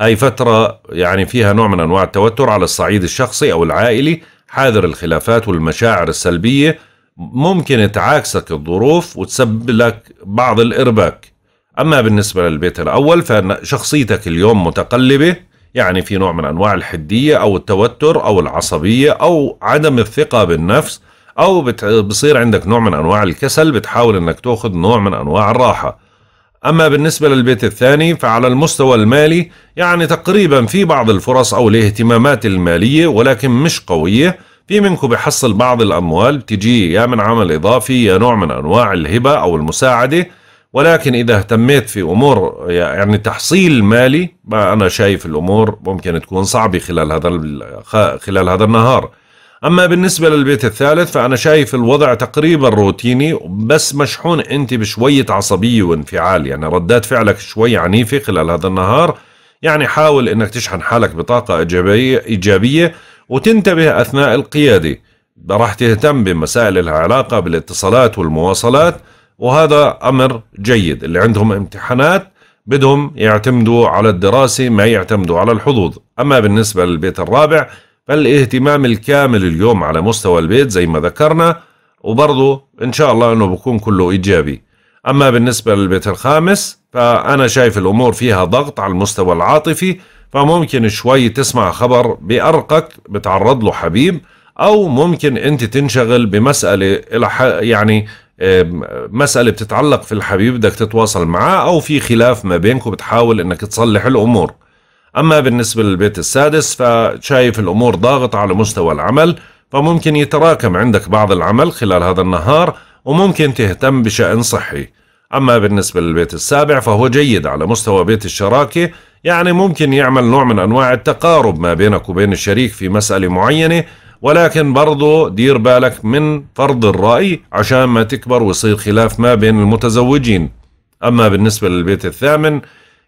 هاي فترة يعني فيها نوع من أنواع التوتر على الصعيد الشخصي أو العائلي حاذر الخلافات والمشاعر السلبية ممكن تعاكسك الظروف وتسبب لك بعض الارباك اما بالنسبه للبيت الاول فان شخصيتك اليوم متقلبه يعني في نوع من انواع الحديه او التوتر او العصبيه او عدم الثقه بالنفس او بصير عندك نوع من انواع الكسل بتحاول انك تاخذ نوع من انواع الراحه اما بالنسبه للبيت الثاني فعلى المستوى المالي يعني تقريبا في بعض الفرص او الاهتمامات الماليه ولكن مش قويه في منكم بيحصل بعض الأموال بتجي يا من عمل إضافي يا نوع من أنواع الهبة أو المساعدة ولكن إذا اهتميت في أمور يعني تحصيل مالي ما أنا شايف الأمور ممكن تكون صعبة خلال هذا خلال هذا النهار أما بالنسبة للبيت الثالث فأنا شايف الوضع تقريبا روتيني بس مشحون أنت بشوية عصبية وانفعال يعني ردات فعلك شوي عنيفة خلال هذا النهار يعني حاول أنك تشحن حالك بطاقة إيجابية, إيجابية وتنتبه أثناء القيادة راح تهتم بمسائل العلاقة بالاتصالات والمواصلات وهذا أمر جيد اللي عندهم امتحانات بدهم يعتمدوا على الدراسة ما يعتمدوا على الحظوظ أما بالنسبة للبيت الرابع فالاهتمام الكامل اليوم على مستوى البيت زي ما ذكرنا وبرضه إن شاء الله أنه بكون كله إيجابي أما بالنسبة للبيت الخامس فأنا شايف الأمور فيها ضغط على المستوى العاطفي فممكن شوي تسمع خبر بأرقك بتعرض له حبيب أو ممكن أنت تنشغل بمسألة إلى يعني مسألة بتتعلق في الحبيب بدك تتواصل معاه أو في خلاف ما بينكم بتحاول أنك تصلح الأمور أما بالنسبة للبيت السادس فشايف الأمور ضاغطة على مستوى العمل فممكن يتراكم عندك بعض العمل خلال هذا النهار وممكن تهتم بشأن صحي أما بالنسبة للبيت السابع فهو جيد على مستوى بيت الشراكة يعني ممكن يعمل نوع من أنواع التقارب ما بينك وبين الشريك في مسألة معينة ولكن برضو دير بالك من فرض الرأي عشان ما تكبر ويصير خلاف ما بين المتزوجين أما بالنسبة للبيت الثامن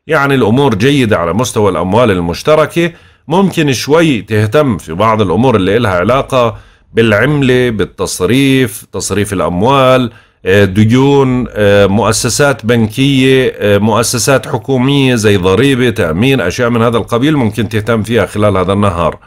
يعني الأمور جيدة على مستوى الأموال المشتركة ممكن شوي تهتم في بعض الأمور اللي إلها علاقة بالعملة بالتصريف تصريف الأموال آه، ديون آه، مؤسسات بنكية آه، مؤسسات حكومية زي ضريبة تأمين أشياء من هذا القبيل ممكن تهتم فيها خلال هذا النهار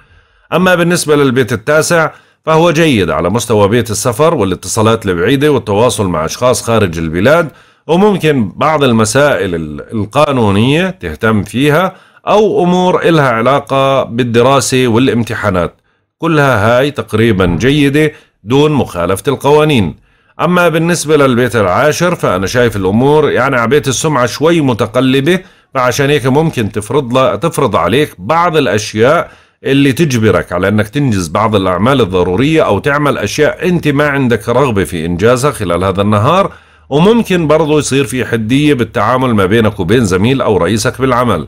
أما بالنسبة للبيت التاسع فهو جيد على مستوى بيت السفر والاتصالات البعيدة والتواصل مع أشخاص خارج البلاد وممكن بعض المسائل القانونية تهتم فيها أو أمور إلها علاقة بالدراسة والامتحانات كلها هاي تقريبا جيدة دون مخالفة القوانين أما بالنسبة للبيت العاشر فأنا شايف الأمور يعني على بيت السمعة شوي متقلبة فعشان هيك ممكن تفرض تفرض عليك بعض الأشياء اللي تجبرك على أنك تنجز بعض الأعمال الضرورية أو تعمل أشياء أنت ما عندك رغبة في إنجازها خلال هذا النهار وممكن برضو يصير في حدية بالتعامل ما بينك وبين زميل أو رئيسك بالعمل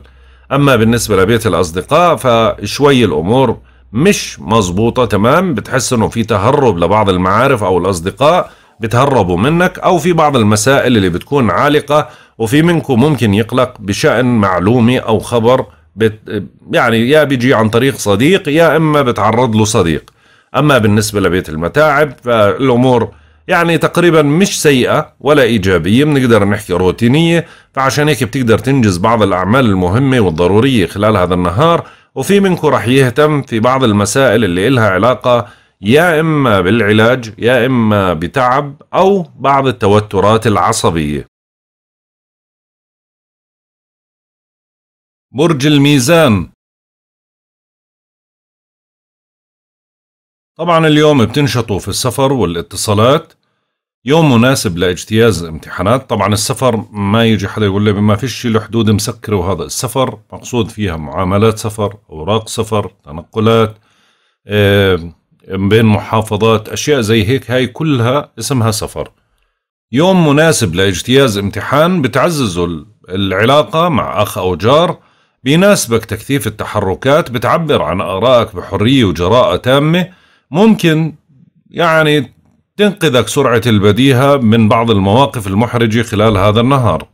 أما بالنسبة لبيت الأصدقاء فشوي الأمور مش مظبوطة تمام بتحس أنه في تهرب لبعض المعارف أو الأصدقاء بتهربوا منك أو في بعض المسائل اللي بتكون عالقة وفي منكم ممكن يقلق بشأن معلومة أو خبر بت يعني يا بيجي عن طريق صديق يا إما بتعرض له صديق أما بالنسبة لبيت المتاعب فالأمور يعني تقريبا مش سيئة ولا إيجابية بنقدر نحكي روتينية فعشان هيك بتقدر تنجز بعض الأعمال المهمة والضرورية خلال هذا النهار وفي منكم رح يهتم في بعض المسائل اللي إلها علاقة يا إما بالعلاج يا إما بتعب أو بعض التوترات العصبية برج الميزان طبعا اليوم بتنشطوا في السفر والاتصالات يوم مناسب لاجتياز امتحانات طبعا السفر ما يجي حدا يقول لي ما فيش الحدود حدود مسكرة وهذا السفر مقصود فيها معاملات سفر أوراق سفر تنقلات اه بين محافظات أشياء زي هيك هاي كلها اسمها سفر يوم مناسب لاجتياز امتحان بتعززه العلاقة مع أخ أو جار بيناسبك تكثيف التحركات بتعبر عن آرائك بحرية وجراءة تامة ممكن يعني تنقذك سرعة البديهة من بعض المواقف المحرجة خلال هذا النهار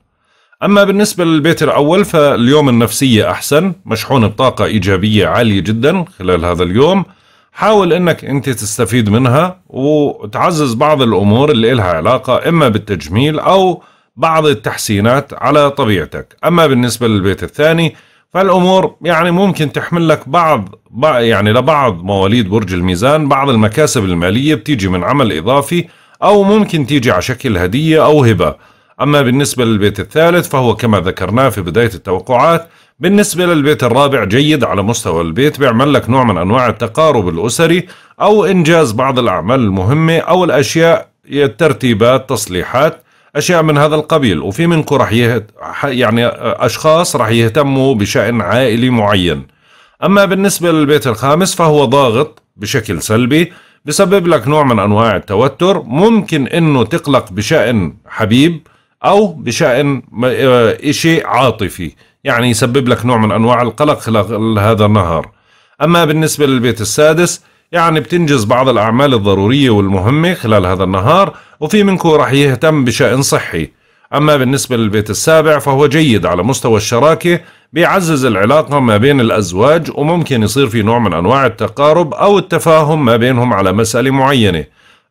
أما بالنسبة للبيت الأول فاليوم النفسية أحسن مشحون بطاقة إيجابية عالية جدا خلال هذا اليوم حاول انك انت تستفيد منها وتعزز بعض الامور اللي لها علاقه اما بالتجميل او بعض التحسينات على طبيعتك اما بالنسبه للبيت الثاني فالامور يعني ممكن تحمل لك بعض يعني لبعض مواليد برج الميزان بعض المكاسب الماليه بتيجي من عمل اضافي او ممكن تيجي على شكل هديه او هبه اما بالنسبه للبيت الثالث فهو كما ذكرناه في بدايه التوقعات بالنسبة للبيت الرابع جيد على مستوى البيت بيعمل لك نوع من أنواع التقارب الأسري أو إنجاز بعض الأعمال المهمة أو الأشياء الترتيبات تصليحات أشياء من هذا القبيل وفي منكم رح يهت... يعني أشخاص رح يهتموا بشأن عائلي معين أما بالنسبة للبيت الخامس فهو ضاغط بشكل سلبي بسبب لك نوع من أنواع التوتر ممكن أنه تقلق بشأن حبيب أو بشأن إشي عاطفي يعني يسبب لك نوع من أنواع القلق خلال هذا النهار أما بالنسبة للبيت السادس يعني بتنجز بعض الأعمال الضرورية والمهمة خلال هذا النهار وفي منكم رح يهتم بشأن صحي أما بالنسبة للبيت السابع فهو جيد على مستوى الشراكة بيعزز العلاقة ما بين الأزواج وممكن يصير في نوع من أنواع التقارب أو التفاهم ما بينهم على مسألة معينة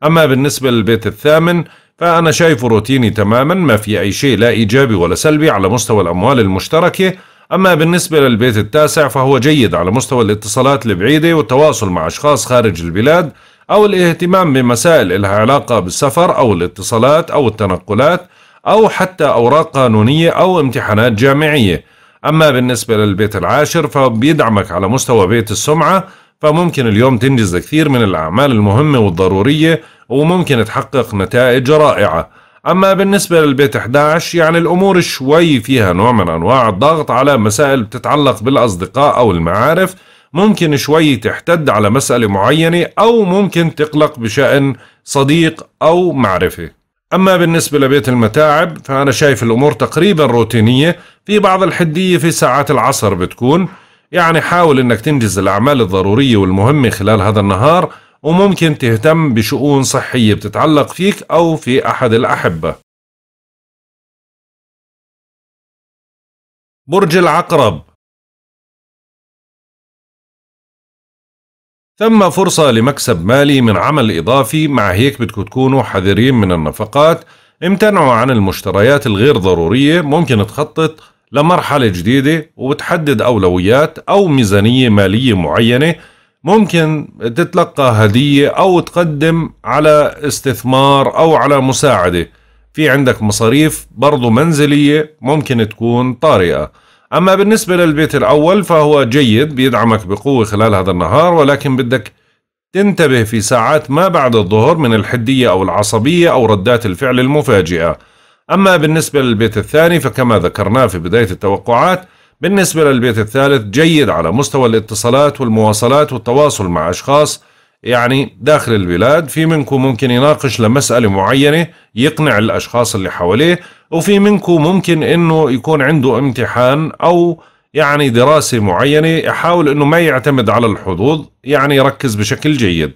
أما بالنسبة للبيت الثامن فأنا شايفه روتيني تماما ما في أي شيء لا إيجابي ولا سلبي على مستوى الأموال المشتركة أما بالنسبة للبيت التاسع فهو جيد على مستوى الاتصالات البعيدة والتواصل مع أشخاص خارج البلاد أو الاهتمام بمسائل لها علاقة بالسفر أو الاتصالات أو التنقلات أو حتى أوراق قانونية أو امتحانات جامعية أما بالنسبة للبيت العاشر فبيدعمك على مستوى بيت السمعة فممكن اليوم تنجز كثير من الأعمال المهمة والضرورية وممكن تحقق نتائج رائعة أما بالنسبة للبيت 11 يعني الأمور شوي فيها نوع من أنواع الضغط على مسائل بتتعلق بالأصدقاء أو المعارف ممكن شوي تحتد على مسألة معينة أو ممكن تقلق بشأن صديق أو معرفة أما بالنسبة لبيت المتاعب فأنا شايف الأمور تقريبا روتينية في بعض الحدية في ساعات العصر بتكون يعني حاول أنك تنجز الأعمال الضرورية والمهمة خلال هذا النهار وممكن تهتم بشؤون صحية بتتعلق فيك أو في أحد الأحبة برج العقرب ثم فرصة لمكسب مالي من عمل إضافي مع هيك بدكم تكونوا حذرين من النفقات امتنعوا عن المشتريات الغير ضرورية ممكن تخطط لمرحلة جديدة وبتحدد أولويات أو ميزانية مالية معينة ممكن تتلقى هدية أو تقدم على استثمار أو على مساعدة في عندك مصاريف برضو منزلية ممكن تكون طارئة أما بالنسبة للبيت الأول فهو جيد بيدعمك بقوة خلال هذا النهار ولكن بدك تنتبه في ساعات ما بعد الظهر من الحدية أو العصبية أو ردات الفعل المفاجئة أما بالنسبة للبيت الثاني فكما ذكرناه في بداية التوقعات بالنسبة للبيت الثالث جيد على مستوى الاتصالات والمواصلات والتواصل مع أشخاص يعني داخل البلاد في منكم ممكن يناقش لمسألة معينة يقنع الأشخاص اللي حواليه وفي منكم ممكن أنه يكون عنده امتحان أو يعني دراسة معينة يحاول أنه ما يعتمد على الحظوظ يعني يركز بشكل جيد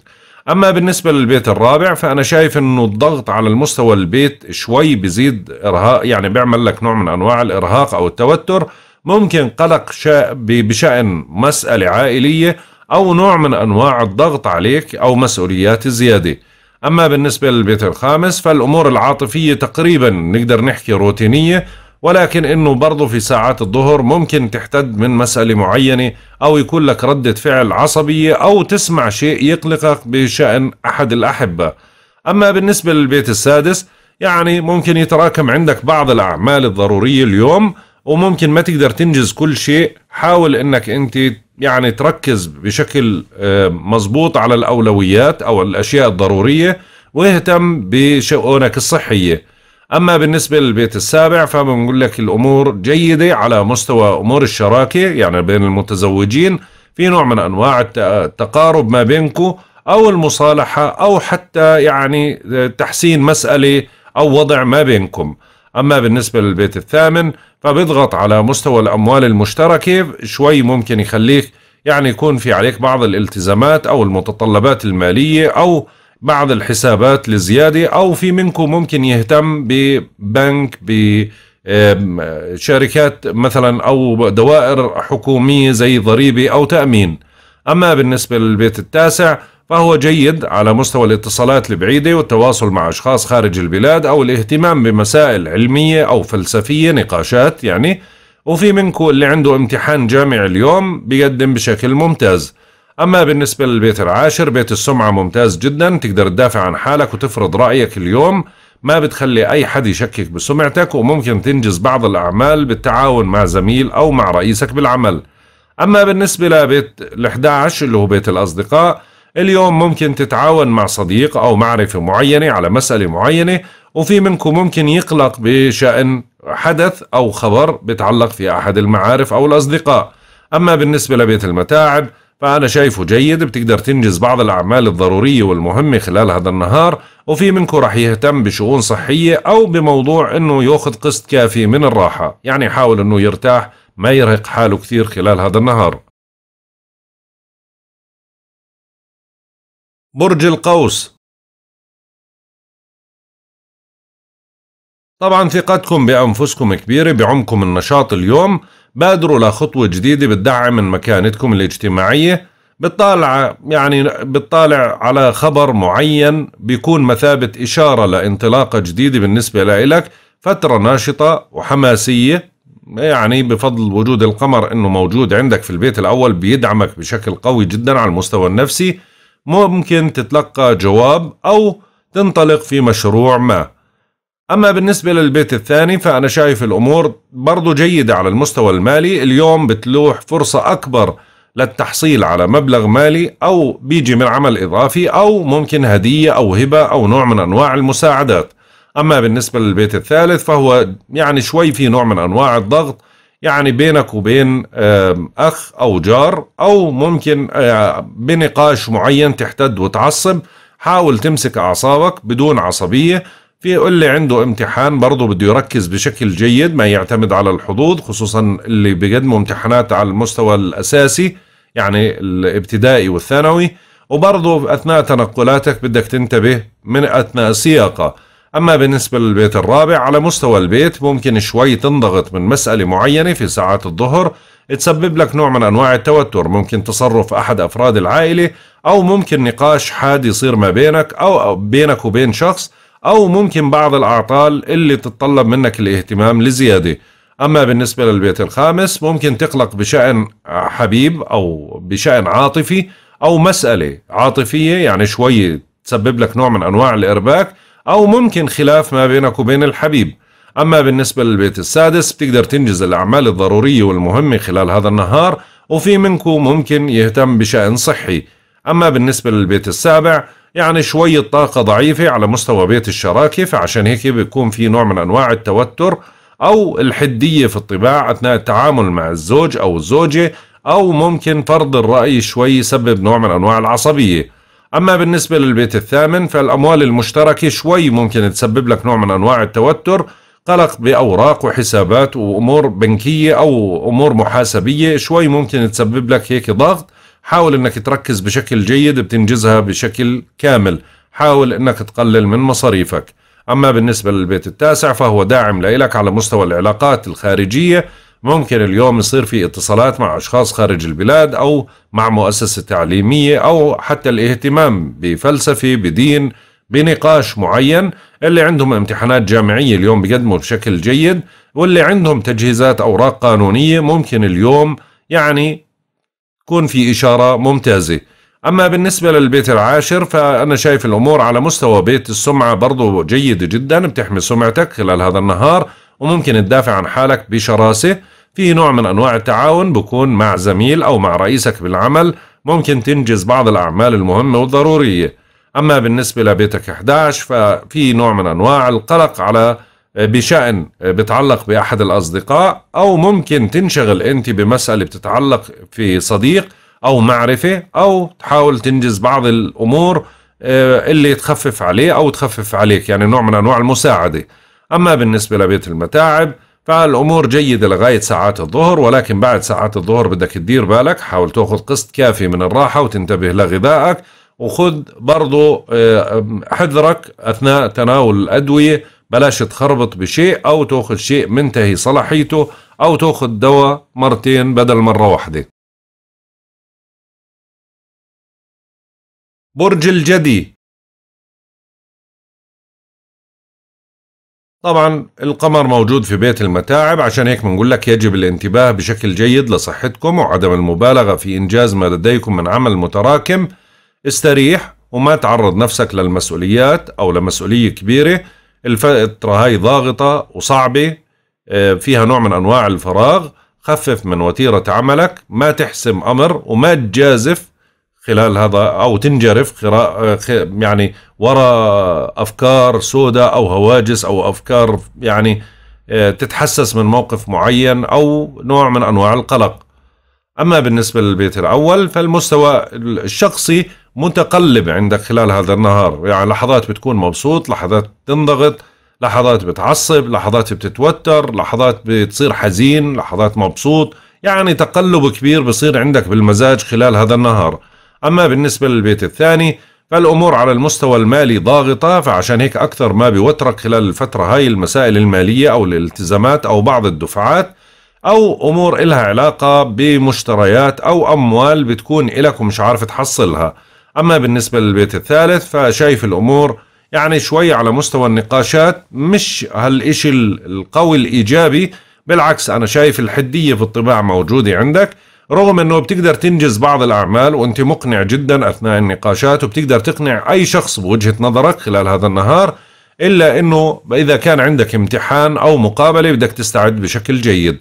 أما بالنسبة للبيت الرابع فأنا شايف أنه الضغط على المستوى البيت شوي بزيد إرهاق يعني بيعمل لك نوع من أنواع الإرهاق أو التوتر ممكن قلق بشأن مسألة عائلية أو نوع من أنواع الضغط عليك أو مسؤوليات زيادة أما بالنسبة للبيت الخامس فالأمور العاطفية تقريبا نقدر نحكي روتينية ولكن انه برضه في ساعات الظهر ممكن تحتد من مسألة معينة او يكون لك ردة فعل عصبية او تسمع شيء يقلقك بشأن احد الاحبة اما بالنسبة للبيت السادس يعني ممكن يتراكم عندك بعض الاعمال الضرورية اليوم وممكن ما تقدر تنجز كل شيء حاول انك انت يعني تركز بشكل آه، مزبوط على الاولويات او الاشياء الضروريه واهتم بشؤونك الصحيه اما بالنسبه للبيت السابع فبنقول لك الامور جيده على مستوى امور الشراكه يعني بين المتزوجين في نوع من انواع التقارب ما بينكم او المصالحه او حتى يعني آه، تحسين مساله او وضع ما بينكم أما بالنسبة للبيت الثامن فبيضغط على مستوى الأموال المشتركة شوي ممكن يخليك يعني يكون في عليك بعض الالتزامات أو المتطلبات المالية أو بعض الحسابات لزيادة أو في منكم ممكن يهتم ببنك بشركات مثلا أو دوائر حكومية زي ضريبة أو تأمين أما بالنسبة للبيت التاسع فهو جيد على مستوى الاتصالات البعيدة والتواصل مع أشخاص خارج البلاد أو الاهتمام بمسائل علمية أو فلسفية نقاشات يعني وفي منكم اللي عنده امتحان جامعي اليوم بيقدم بشكل ممتاز أما بالنسبة للبيت العاشر بيت السمعة ممتاز جدا تقدر تدافع عن حالك وتفرض رأيك اليوم ما بتخلي أي حد يشكك بسمعتك وممكن تنجز بعض الأعمال بالتعاون مع زميل أو مع رئيسك بالعمل أما بالنسبة لبيت ال11 اللي هو بيت الأصدقاء اليوم ممكن تتعاون مع صديق أو معرفة معينة على مسألة معينة وفي منكم ممكن يقلق بشأن حدث أو خبر بتعلق في أحد المعارف أو الأصدقاء أما بالنسبة لبيت المتاعب فأنا شايفه جيد بتقدر تنجز بعض الأعمال الضرورية والمهمة خلال هذا النهار وفي منكم رح يهتم بشؤون صحية أو بموضوع أنه يأخذ قسط كافي من الراحة يعني حاول أنه يرتاح ما يرهق حاله كثير خلال هذا النهار برج القوس طبعا ثقتكم بأنفسكم كبيرة بعمكم النشاط اليوم بادروا لخطوة جديدة بتدعم من مكانتكم الاجتماعية بتطالع يعني بتطالع على خبر معين بيكون مثابة إشارة لانطلاقة جديدة بالنسبة لإلك فترة ناشطة وحماسية يعني بفضل وجود القمر انه موجود عندك في البيت الاول بيدعمك بشكل قوي جدا على المستوى النفسي ممكن تتلقى جواب أو تنطلق في مشروع ما أما بالنسبة للبيت الثاني فأنا شايف الأمور برضو جيدة على المستوى المالي اليوم بتلوح فرصة أكبر للتحصيل على مبلغ مالي أو بيجي من عمل إضافي أو ممكن هدية أو هبة أو نوع من أنواع المساعدات أما بالنسبة للبيت الثالث فهو يعني شوي في نوع من أنواع الضغط يعني بينك وبين أخ أو جار أو ممكن آه، بنقاش معين تحتد وتعصب حاول تمسك أعصابك بدون عصبية في اللي عنده امتحان برضه بده يركز بشكل جيد ما يعتمد على الحظوظ خصوصا اللي بيقدموا امتحانات على المستوى الأساسي يعني الابتدائي والثانوي وبرضه أثناء تنقلاتك بدك تنتبه من أثناء سياقه أما بالنسبة للبيت الرابع على مستوى البيت ممكن شوي تنضغط من مسألة معينة في ساعات الظهر تسبب لك نوع من أنواع التوتر ممكن تصرف أحد أفراد العائلة أو ممكن نقاش حاد يصير ما بينك أو بينك وبين شخص أو ممكن بعض الأعطال اللي تتطلب منك الاهتمام لزيادة أما بالنسبة للبيت الخامس ممكن تقلق بشأن حبيب أو بشأن عاطفي أو مسألة عاطفية يعني شوي تسبب لك نوع من أنواع الإرباك أو ممكن خلاف ما بينك وبين الحبيب أما بالنسبة للبيت السادس بتقدر تنجز الأعمال الضرورية والمهمة خلال هذا النهار وفي منكم ممكن يهتم بشأن صحي أما بالنسبة للبيت السابع يعني شوية طاقة ضعيفة على مستوى بيت الشراكة فعشان هيك بيكون في نوع من أنواع التوتر أو الحدية في الطباع أثناء التعامل مع الزوج أو الزوجة أو ممكن فرض الرأي شوي يسبب نوع من أنواع العصبية أما بالنسبة للبيت الثامن فالأموال المشتركة شوي ممكن تسبب لك نوع من أنواع التوتر قلق بأوراق وحسابات وأمور بنكية أو أمور محاسبية شوي ممكن تسبب لك هيك ضغط حاول أنك تركز بشكل جيد بتنجزها بشكل كامل حاول أنك تقلل من مصاريفك أما بالنسبة للبيت التاسع فهو داعم لإلك على مستوى العلاقات الخارجية ممكن اليوم يصير في اتصالات مع أشخاص خارج البلاد أو مع مؤسسة تعليمية أو حتى الاهتمام بفلسفة بدين بنقاش معين اللي عندهم امتحانات جامعية اليوم بيقدموا بشكل جيد واللي عندهم تجهيزات أوراق قانونية ممكن اليوم يعني يكون في إشارة ممتازة أما بالنسبة للبيت العاشر فأنا شايف الأمور على مستوى بيت السمعة برضو جيدة جدا بتحمي سمعتك خلال هذا النهار وممكن تدافع عن حالك بشراسة في نوع من أنواع التعاون بكون مع زميل أو مع رئيسك بالعمل ممكن تنجز بعض الأعمال المهمة والضرورية أما بالنسبة لبيتك 11 ففي نوع من أنواع القلق على آه، بشأن آه، بتعلق بأحد الأصدقاء أو ممكن تنشغل أنت بمسألة بتتعلق في صديق أو معرفة أو تحاول تنجز بعض الأمور آه، اللي تخفف عليه أو تخفف عليك يعني نوع من أنواع المساعدة أما بالنسبة لبيت المتاعب فالامور جيده لغايه ساعات الظهر ولكن بعد ساعات الظهر بدك تدير بالك حاول تاخذ قسط كافي من الراحه وتنتبه لغذائك وخذ برضو آه، حذرك اثناء تناول الادويه بلاش تخربط بشيء او تاخذ شيء منتهي صلاحيته او تاخذ دواء مرتين بدل مره واحده برج الجدي طبعا القمر موجود في بيت المتاعب عشان هيك بنقول لك يجب الانتباه بشكل جيد لصحتكم وعدم المبالغة في إنجاز ما لديكم من عمل متراكم استريح وما تعرض نفسك للمسؤوليات أو لمسؤولية كبيرة الفترة هاي ضاغطة وصعبة آه، فيها نوع من أنواع الفراغ خفف من وتيرة عملك ما تحسم أمر وما تجازف خلال هذا او تنجرف يعني وراء افكار سوداء او هواجس او افكار يعني آه، تتحسس من موقف معين او نوع من انواع القلق. اما بالنسبه للبيت الاول فالمستوى الشخصي متقلب عندك خلال هذا النهار، يعني لحظات بتكون مبسوط، لحظات تنضغط، لحظات بتعصب، لحظات بتتوتر، لحظات بتصير حزين، لحظات مبسوط، يعني تقلب كبير بصير عندك بالمزاج خلال هذا النهار. أما بالنسبة للبيت الثاني فالأمور على المستوى المالي ضاغطة فعشان هيك أكثر ما بيوترك خلال الفترة هاي المسائل المالية أو الالتزامات أو بعض الدفعات أو أمور إلها علاقة بمشتريات أو أموال بتكون إلك ومش عارف تحصلها أما بالنسبة للبيت الثالث فشايف الأمور يعني شوي على مستوى النقاشات مش هالإشي القوي الإيجابي بالعكس أنا شايف الحدية في الطباع موجودة عندك رغم انه بتقدر تنجز بعض الاعمال وانت مقنع جدا اثناء النقاشات وبتقدر تقنع اي شخص بوجهه نظرك خلال هذا النهار الا انه اذا كان عندك امتحان او مقابله بدك تستعد بشكل جيد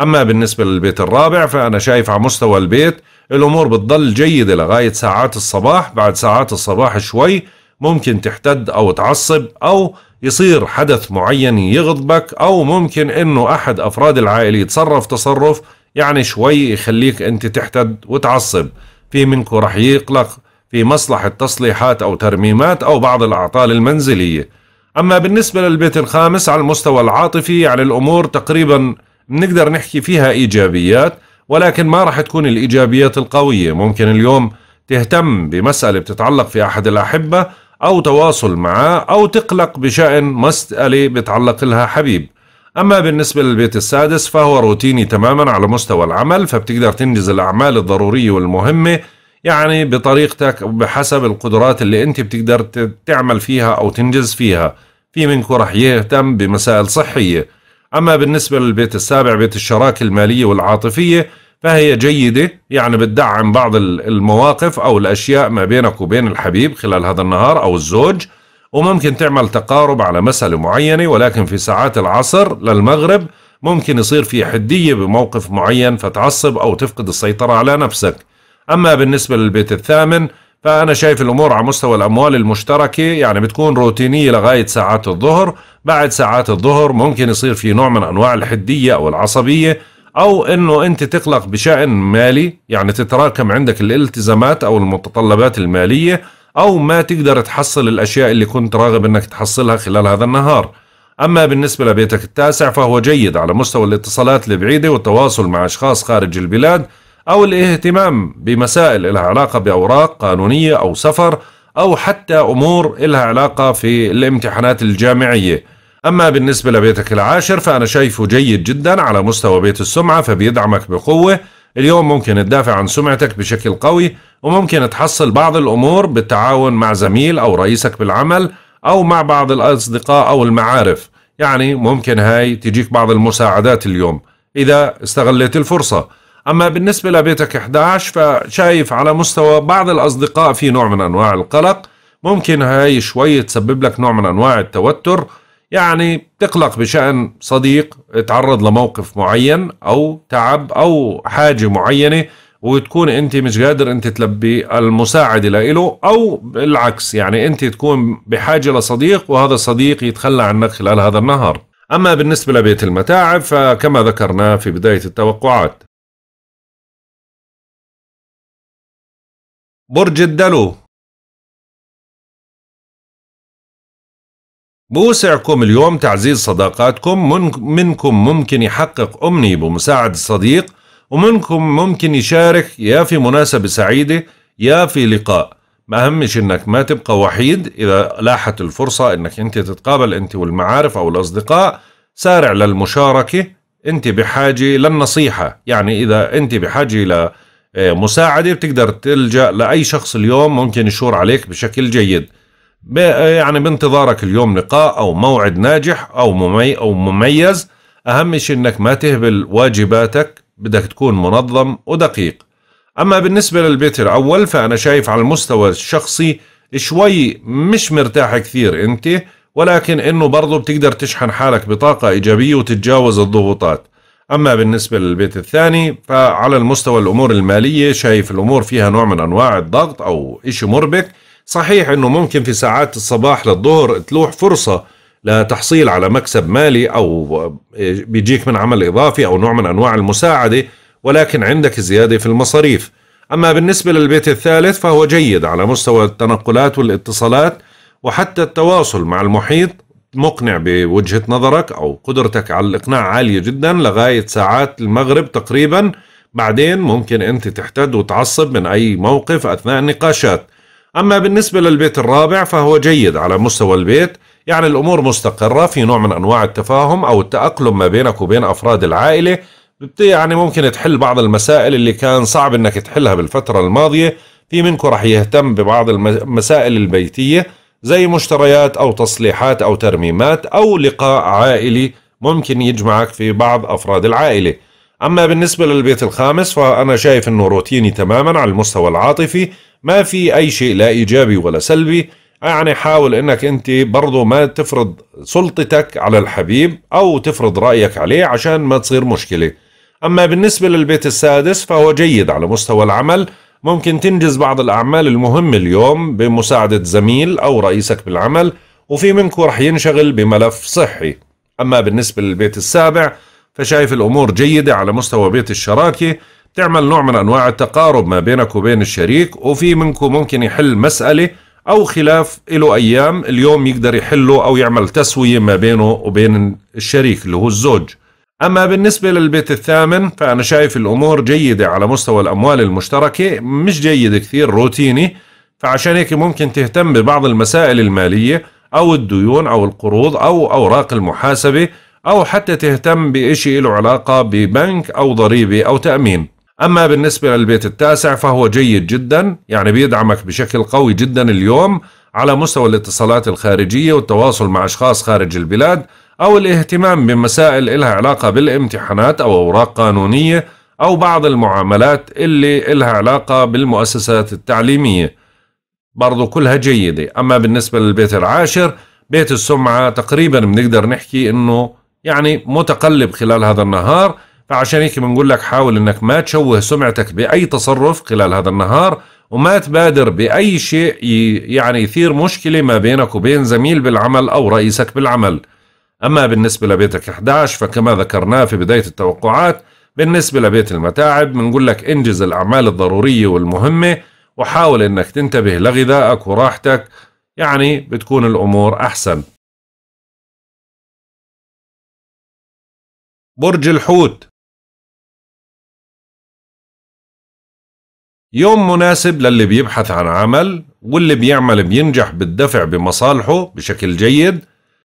اما بالنسبه للبيت الرابع فانا شايف على مستوى البيت الامور بتضل جيده لغايه ساعات الصباح بعد ساعات الصباح شوي ممكن تحتد او تعصب او يصير حدث معين يغضبك او ممكن انه احد افراد العائله يتصرف تصرف يعني شوي يخليك أنت تحتد وتعصب في منكم رح يقلق في مصلحة تصليحات أو ترميمات أو بعض الأعطال المنزلية أما بالنسبة للبيت الخامس على المستوى العاطفي يعني الأمور تقريبا بنقدر نحكي فيها إيجابيات ولكن ما رح تكون الإيجابيات القوية ممكن اليوم تهتم بمسألة بتتعلق في أحد الأحبة أو تواصل معه أو تقلق بشأن مسألة بتعلق لها حبيب أما بالنسبة للبيت السادس فهو روتيني تماما على مستوى العمل فبتقدر تنجز الأعمال الضرورية والمهمة يعني بطريقتك بحسب القدرات اللي أنت بتقدر تعمل فيها أو تنجز فيها في منكم رح يهتم بمسائل صحية أما بالنسبة للبيت السابع بيت الشراكة المالية والعاطفية فهي جيدة يعني بتدعم بعض المواقف أو الأشياء ما بينك وبين الحبيب خلال هذا النهار أو الزوج وممكن تعمل تقارب على مسألة معينة ولكن في ساعات العصر للمغرب ممكن يصير في حدية بموقف معين فتعصب أو تفقد السيطرة على نفسك أما بالنسبة للبيت الثامن فأنا شايف الأمور على مستوى الأموال المشتركة يعني بتكون روتينية لغاية ساعات الظهر بعد ساعات الظهر ممكن يصير في نوع من أنواع الحدية أو العصبية أو أنه أنت تقلق بشأن مالي يعني تتراكم عندك الالتزامات أو المتطلبات المالية أو ما تقدر تحصل الأشياء اللي كنت راغب أنك تحصلها خلال هذا النهار أما بالنسبة لبيتك التاسع فهو جيد على مستوى الاتصالات البعيدة والتواصل مع أشخاص خارج البلاد أو الاهتمام بمسائل لها علاقة بأوراق قانونية أو سفر أو حتى أمور لها علاقة في الامتحانات الجامعية أما بالنسبة لبيتك العاشر فأنا شايفه جيد جدا على مستوى بيت السمعة فبيدعمك بقوة اليوم ممكن تدافع عن سمعتك بشكل قوي وممكن تحصل بعض الأمور بالتعاون مع زميل أو رئيسك بالعمل أو مع بعض الأصدقاء أو المعارف يعني ممكن هاي تجيك بعض المساعدات اليوم إذا استغليت الفرصة أما بالنسبة لبيتك 11 فشايف على مستوى بعض الأصدقاء في نوع من أنواع القلق ممكن هاي شوي تسبب لك نوع من أنواع التوتر يعني تقلق بشأن صديق تعرض لموقف معين أو تعب أو حاجة معينة وتكون أنت مش قادر أنت تلبي المساعدة له أو بالعكس يعني أنت تكون بحاجة لصديق وهذا الصديق يتخلى عنك خلال هذا النهار أما بالنسبة لبيت المتاعب فكما ذكرنا في بداية التوقعات برج الدلو بوسعكم اليوم تعزيز صداقاتكم منكم ممكن يحقق أمني بمساعدة صديق ومنكم ممكن يشارك يا في مناسبة سعيدة يا في لقاء ما همش انك ما تبقى وحيد اذا لاحت الفرصة انك انت تتقابل انت والمعارف او الاصدقاء سارع للمشاركة انت بحاجة للنصيحة يعني اذا انت بحاجة لمساعدة آه، بتقدر تلجأ لأي شخص اليوم ممكن يشور عليك بشكل جيد يعني بانتظارك اليوم لقاء او موعد ناجح او ممي او مميز اهم شيء انك ما تهبل واجباتك بدك تكون منظم ودقيق اما بالنسبه للبيت الاول فانا شايف على المستوى الشخصي شوي مش مرتاح كثير انت ولكن انه برضه بتقدر تشحن حالك بطاقه ايجابيه وتتجاوز الضغوطات اما بالنسبه للبيت الثاني فعلى المستوى الامور الماليه شايف الامور فيها نوع من انواع الضغط او شيء مربك صحيح أنه ممكن في ساعات الصباح للظهر تلوح فرصة لتحصيل على مكسب مالي أو بيجيك من عمل إضافي أو نوع من أنواع المساعدة ولكن عندك زيادة في المصاريف أما بالنسبة للبيت الثالث فهو جيد على مستوى التنقلات والاتصالات وحتى التواصل مع المحيط مقنع بوجهة نظرك أو قدرتك على الإقناع عالية جدا لغاية ساعات المغرب تقريبا بعدين ممكن أنت تحتد وتعصب من أي موقف أثناء النقاشات أما بالنسبة للبيت الرابع فهو جيد على مستوى البيت يعني الأمور مستقرة في نوع من أنواع التفاهم أو التأقلم ما بينك وبين أفراد العائلة يعني ممكن تحل بعض المسائل اللي كان صعب أنك تحلها بالفترة الماضية في منكم رح يهتم ببعض المسائل البيتية زي مشتريات أو تصليحات أو ترميمات أو لقاء عائلي ممكن يجمعك في بعض أفراد العائلة أما بالنسبة للبيت الخامس فأنا شايف أنه روتيني تماما على المستوى العاطفي ما في أي شيء لا إيجابي ولا سلبي يعني حاول أنك أنت برضو ما تفرض سلطتك على الحبيب أو تفرض رأيك عليه عشان ما تصير مشكلة أما بالنسبة للبيت السادس فهو جيد على مستوى العمل ممكن تنجز بعض الأعمال المهمة اليوم بمساعدة زميل أو رئيسك بالعمل وفي منكم رح ينشغل بملف صحي أما بالنسبة للبيت السابع فشايف الأمور جيدة على مستوى بيت الشراكة تعمل نوع من أنواع التقارب ما بينك وبين الشريك وفي منكم ممكن يحل مسألة أو خلاف له أيام اليوم يقدر يحله أو يعمل تسوية ما بينه وبين الشريك اللي هو الزوج أما بالنسبة للبيت الثامن فأنا شايف الأمور جيدة على مستوى الأموال المشتركة مش جيدة كثير روتيني فعشان هيك ممكن تهتم ببعض المسائل المالية أو الديون أو القروض أو أوراق المحاسبة أو حتى تهتم بإشي له علاقة ببنك أو ضريبة أو تأمين أما بالنسبة للبيت التاسع فهو جيد جدا يعني بيدعمك بشكل قوي جدا اليوم على مستوى الاتصالات الخارجية والتواصل مع أشخاص خارج البلاد أو الاهتمام بمسائل إلها علاقة بالامتحانات أو أوراق قانونية أو بعض المعاملات اللي إلها علاقة بالمؤسسات التعليمية برضو كلها جيدة أما بالنسبة للبيت العاشر بيت السمعة تقريبا بنقدر نحكي أنه يعني متقلب خلال هذا النهار فعشان هيك بنقول لك حاول انك ما تشوه سمعتك باي تصرف خلال هذا النهار وما تبادر باي شيء يعني يثير مشكله ما بينك وبين زميل بالعمل او رئيسك بالعمل. اما بالنسبه لبيتك 11 فكما ذكرناه في بدايه التوقعات بالنسبه لبيت المتاعب بنقول لك انجز الاعمال الضروريه والمهمه وحاول انك تنتبه لغذائك وراحتك يعني بتكون الامور احسن. برج الحوت يوم مناسب للي بيبحث عن عمل واللي بيعمل بينجح بالدفع بمصالحه بشكل جيد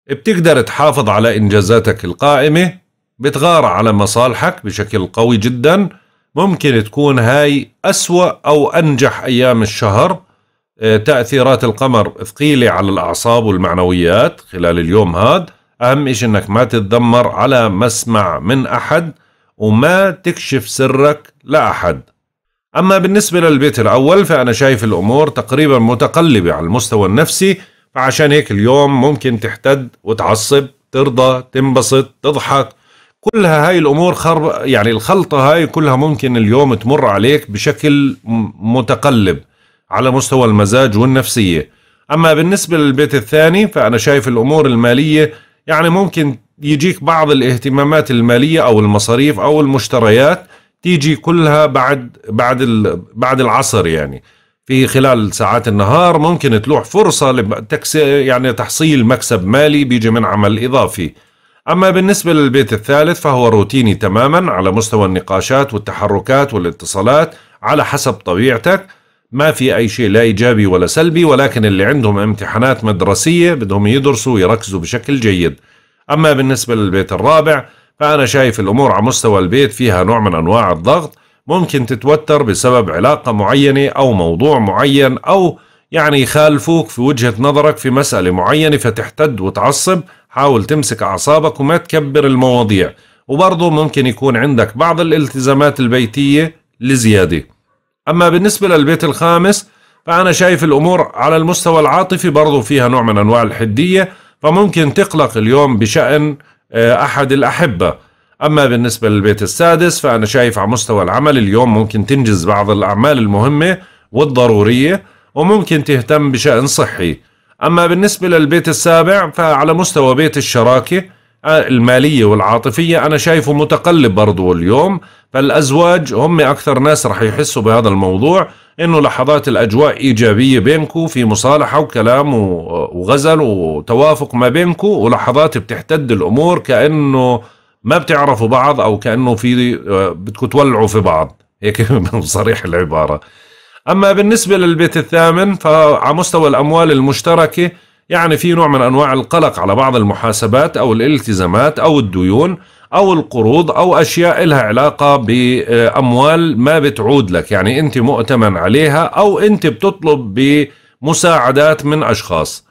بتقدر تحافظ على إنجازاتك القائمة بتغار على مصالحك بشكل قوي جدا ممكن تكون هاي أسوأ أو أنجح أيام الشهر آه، تأثيرات القمر ثقيلة على الأعصاب والمعنويات خلال اليوم هاد أهم إشي إنك ما تتذمر على مسمع من أحد وما تكشف سرك لأحد أما بالنسبة للبيت الأول فأنا شايف الأمور تقريبا متقلبة على المستوى النفسي فعشان هيك اليوم ممكن تحتد وتعصب ترضى تنبسط تضحك كلها هاي الأمور خرب يعني الخلطة هاي كلها ممكن اليوم تمر عليك بشكل متقلب على مستوى المزاج والنفسية أما بالنسبة للبيت الثاني فأنا شايف الأمور المالية يعني ممكن يجيك بعض الاهتمامات الماليه او المصاريف او المشتريات تيجي كلها بعد بعد بعد العصر يعني في خلال ساعات النهار ممكن تلوح فرصه يعني تحصيل مكسب مالي بيجي من عمل اضافي أما بالنسبة للبيت الثالث فهو روتيني تماما على مستوى النقاشات والتحركات والاتصالات على حسب طبيعتك ما في أي شيء لا إيجابي ولا سلبي ولكن اللي عندهم امتحانات مدرسية بدهم يدرسوا ويركزوا بشكل جيد أما بالنسبة للبيت الرابع فأنا شايف الأمور على مستوى البيت فيها نوع من أنواع الضغط ممكن تتوتر بسبب علاقة معينة أو موضوع معين أو يعني يخالفوك في وجهة نظرك في مسألة معينة فتحتد وتعصب حاول تمسك أعصابك وما تكبر المواضيع وبرضه ممكن يكون عندك بعض الالتزامات البيتية لزيادة أما بالنسبة للبيت الخامس فأنا شايف الأمور على المستوى العاطفي برضو فيها نوع من أنواع الحدية فممكن تقلق اليوم بشأن آه، أحد الأحبة أما بالنسبة للبيت السادس فأنا شايف على مستوى العمل اليوم ممكن تنجز بعض الأعمال المهمة والضرورية وممكن تهتم بشأن صحي أما بالنسبة للبيت السابع فعلى مستوى بيت الشراكة المالية والعاطفية أنا شايفه متقلب برضه اليوم فالأزواج هم أكثر ناس رح يحسوا بهذا الموضوع إنه لحظات الأجواء إيجابية بينكم في مصالحة وكلام وغزل وتوافق ما بينكم ولحظات بتحتد الأمور كأنه ما بتعرفوا بعض أو كأنه في آه، بدكم تولعوا في بعض هيك [laughs] صريح العبارة أما بالنسبة للبيت الثامن فعلى مستوى الأموال المشتركة يعني في نوع من أنواع القلق على بعض المحاسبات أو الالتزامات أو الديون أو القروض أو أشياء لها علاقة بأموال ما بتعود لك يعني أنت مؤتمن عليها أو أنت بتطلب بمساعدات من أشخاص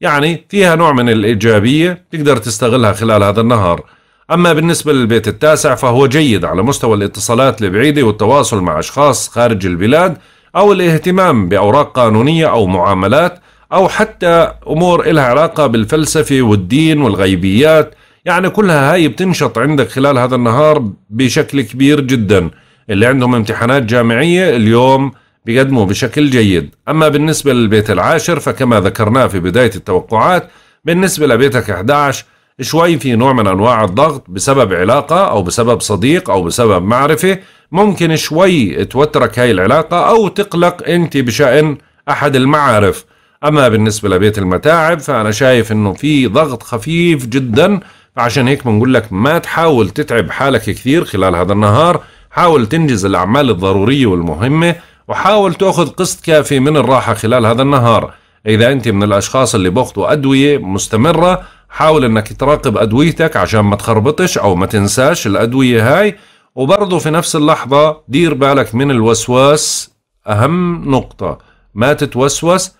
يعني فيها نوع من الإيجابية تقدر تستغلها خلال هذا النهار أما بالنسبة للبيت التاسع فهو جيد على مستوى الاتصالات البعيدة والتواصل مع أشخاص خارج البلاد أو الاهتمام بأوراق قانونية أو معاملات أو حتى أمور إلها علاقة بالفلسفة والدين والغيبيات يعني كلها هاي بتنشط عندك خلال هذا النهار بشكل كبير جدا اللي عندهم امتحانات جامعية اليوم بيقدموا بشكل جيد أما بالنسبة للبيت العاشر فكما ذكرناه في بداية التوقعات بالنسبة لبيتك 11 شوي في نوع من أنواع الضغط بسبب علاقة أو بسبب صديق أو بسبب معرفة ممكن شوي توترك هاي العلاقة أو تقلق أنت بشأن أحد المعارف أما بالنسبة لبيت المتاعب فأنا شايف أنه في ضغط خفيف جدا فعشان هيك بنقول لك ما تحاول تتعب حالك كثير خلال هذا النهار حاول تنجز الأعمال الضرورية والمهمة وحاول تأخذ قسط كافي من الراحة خلال هذا النهار إذا أنت من الأشخاص اللي بأخذوا أدوية مستمرة حاول أنك تراقب أدويتك عشان ما تخربطش أو ما تنساش الأدوية هاي وبرضه في نفس اللحظة دير بالك من الوسواس أهم نقطة ما تتوسوس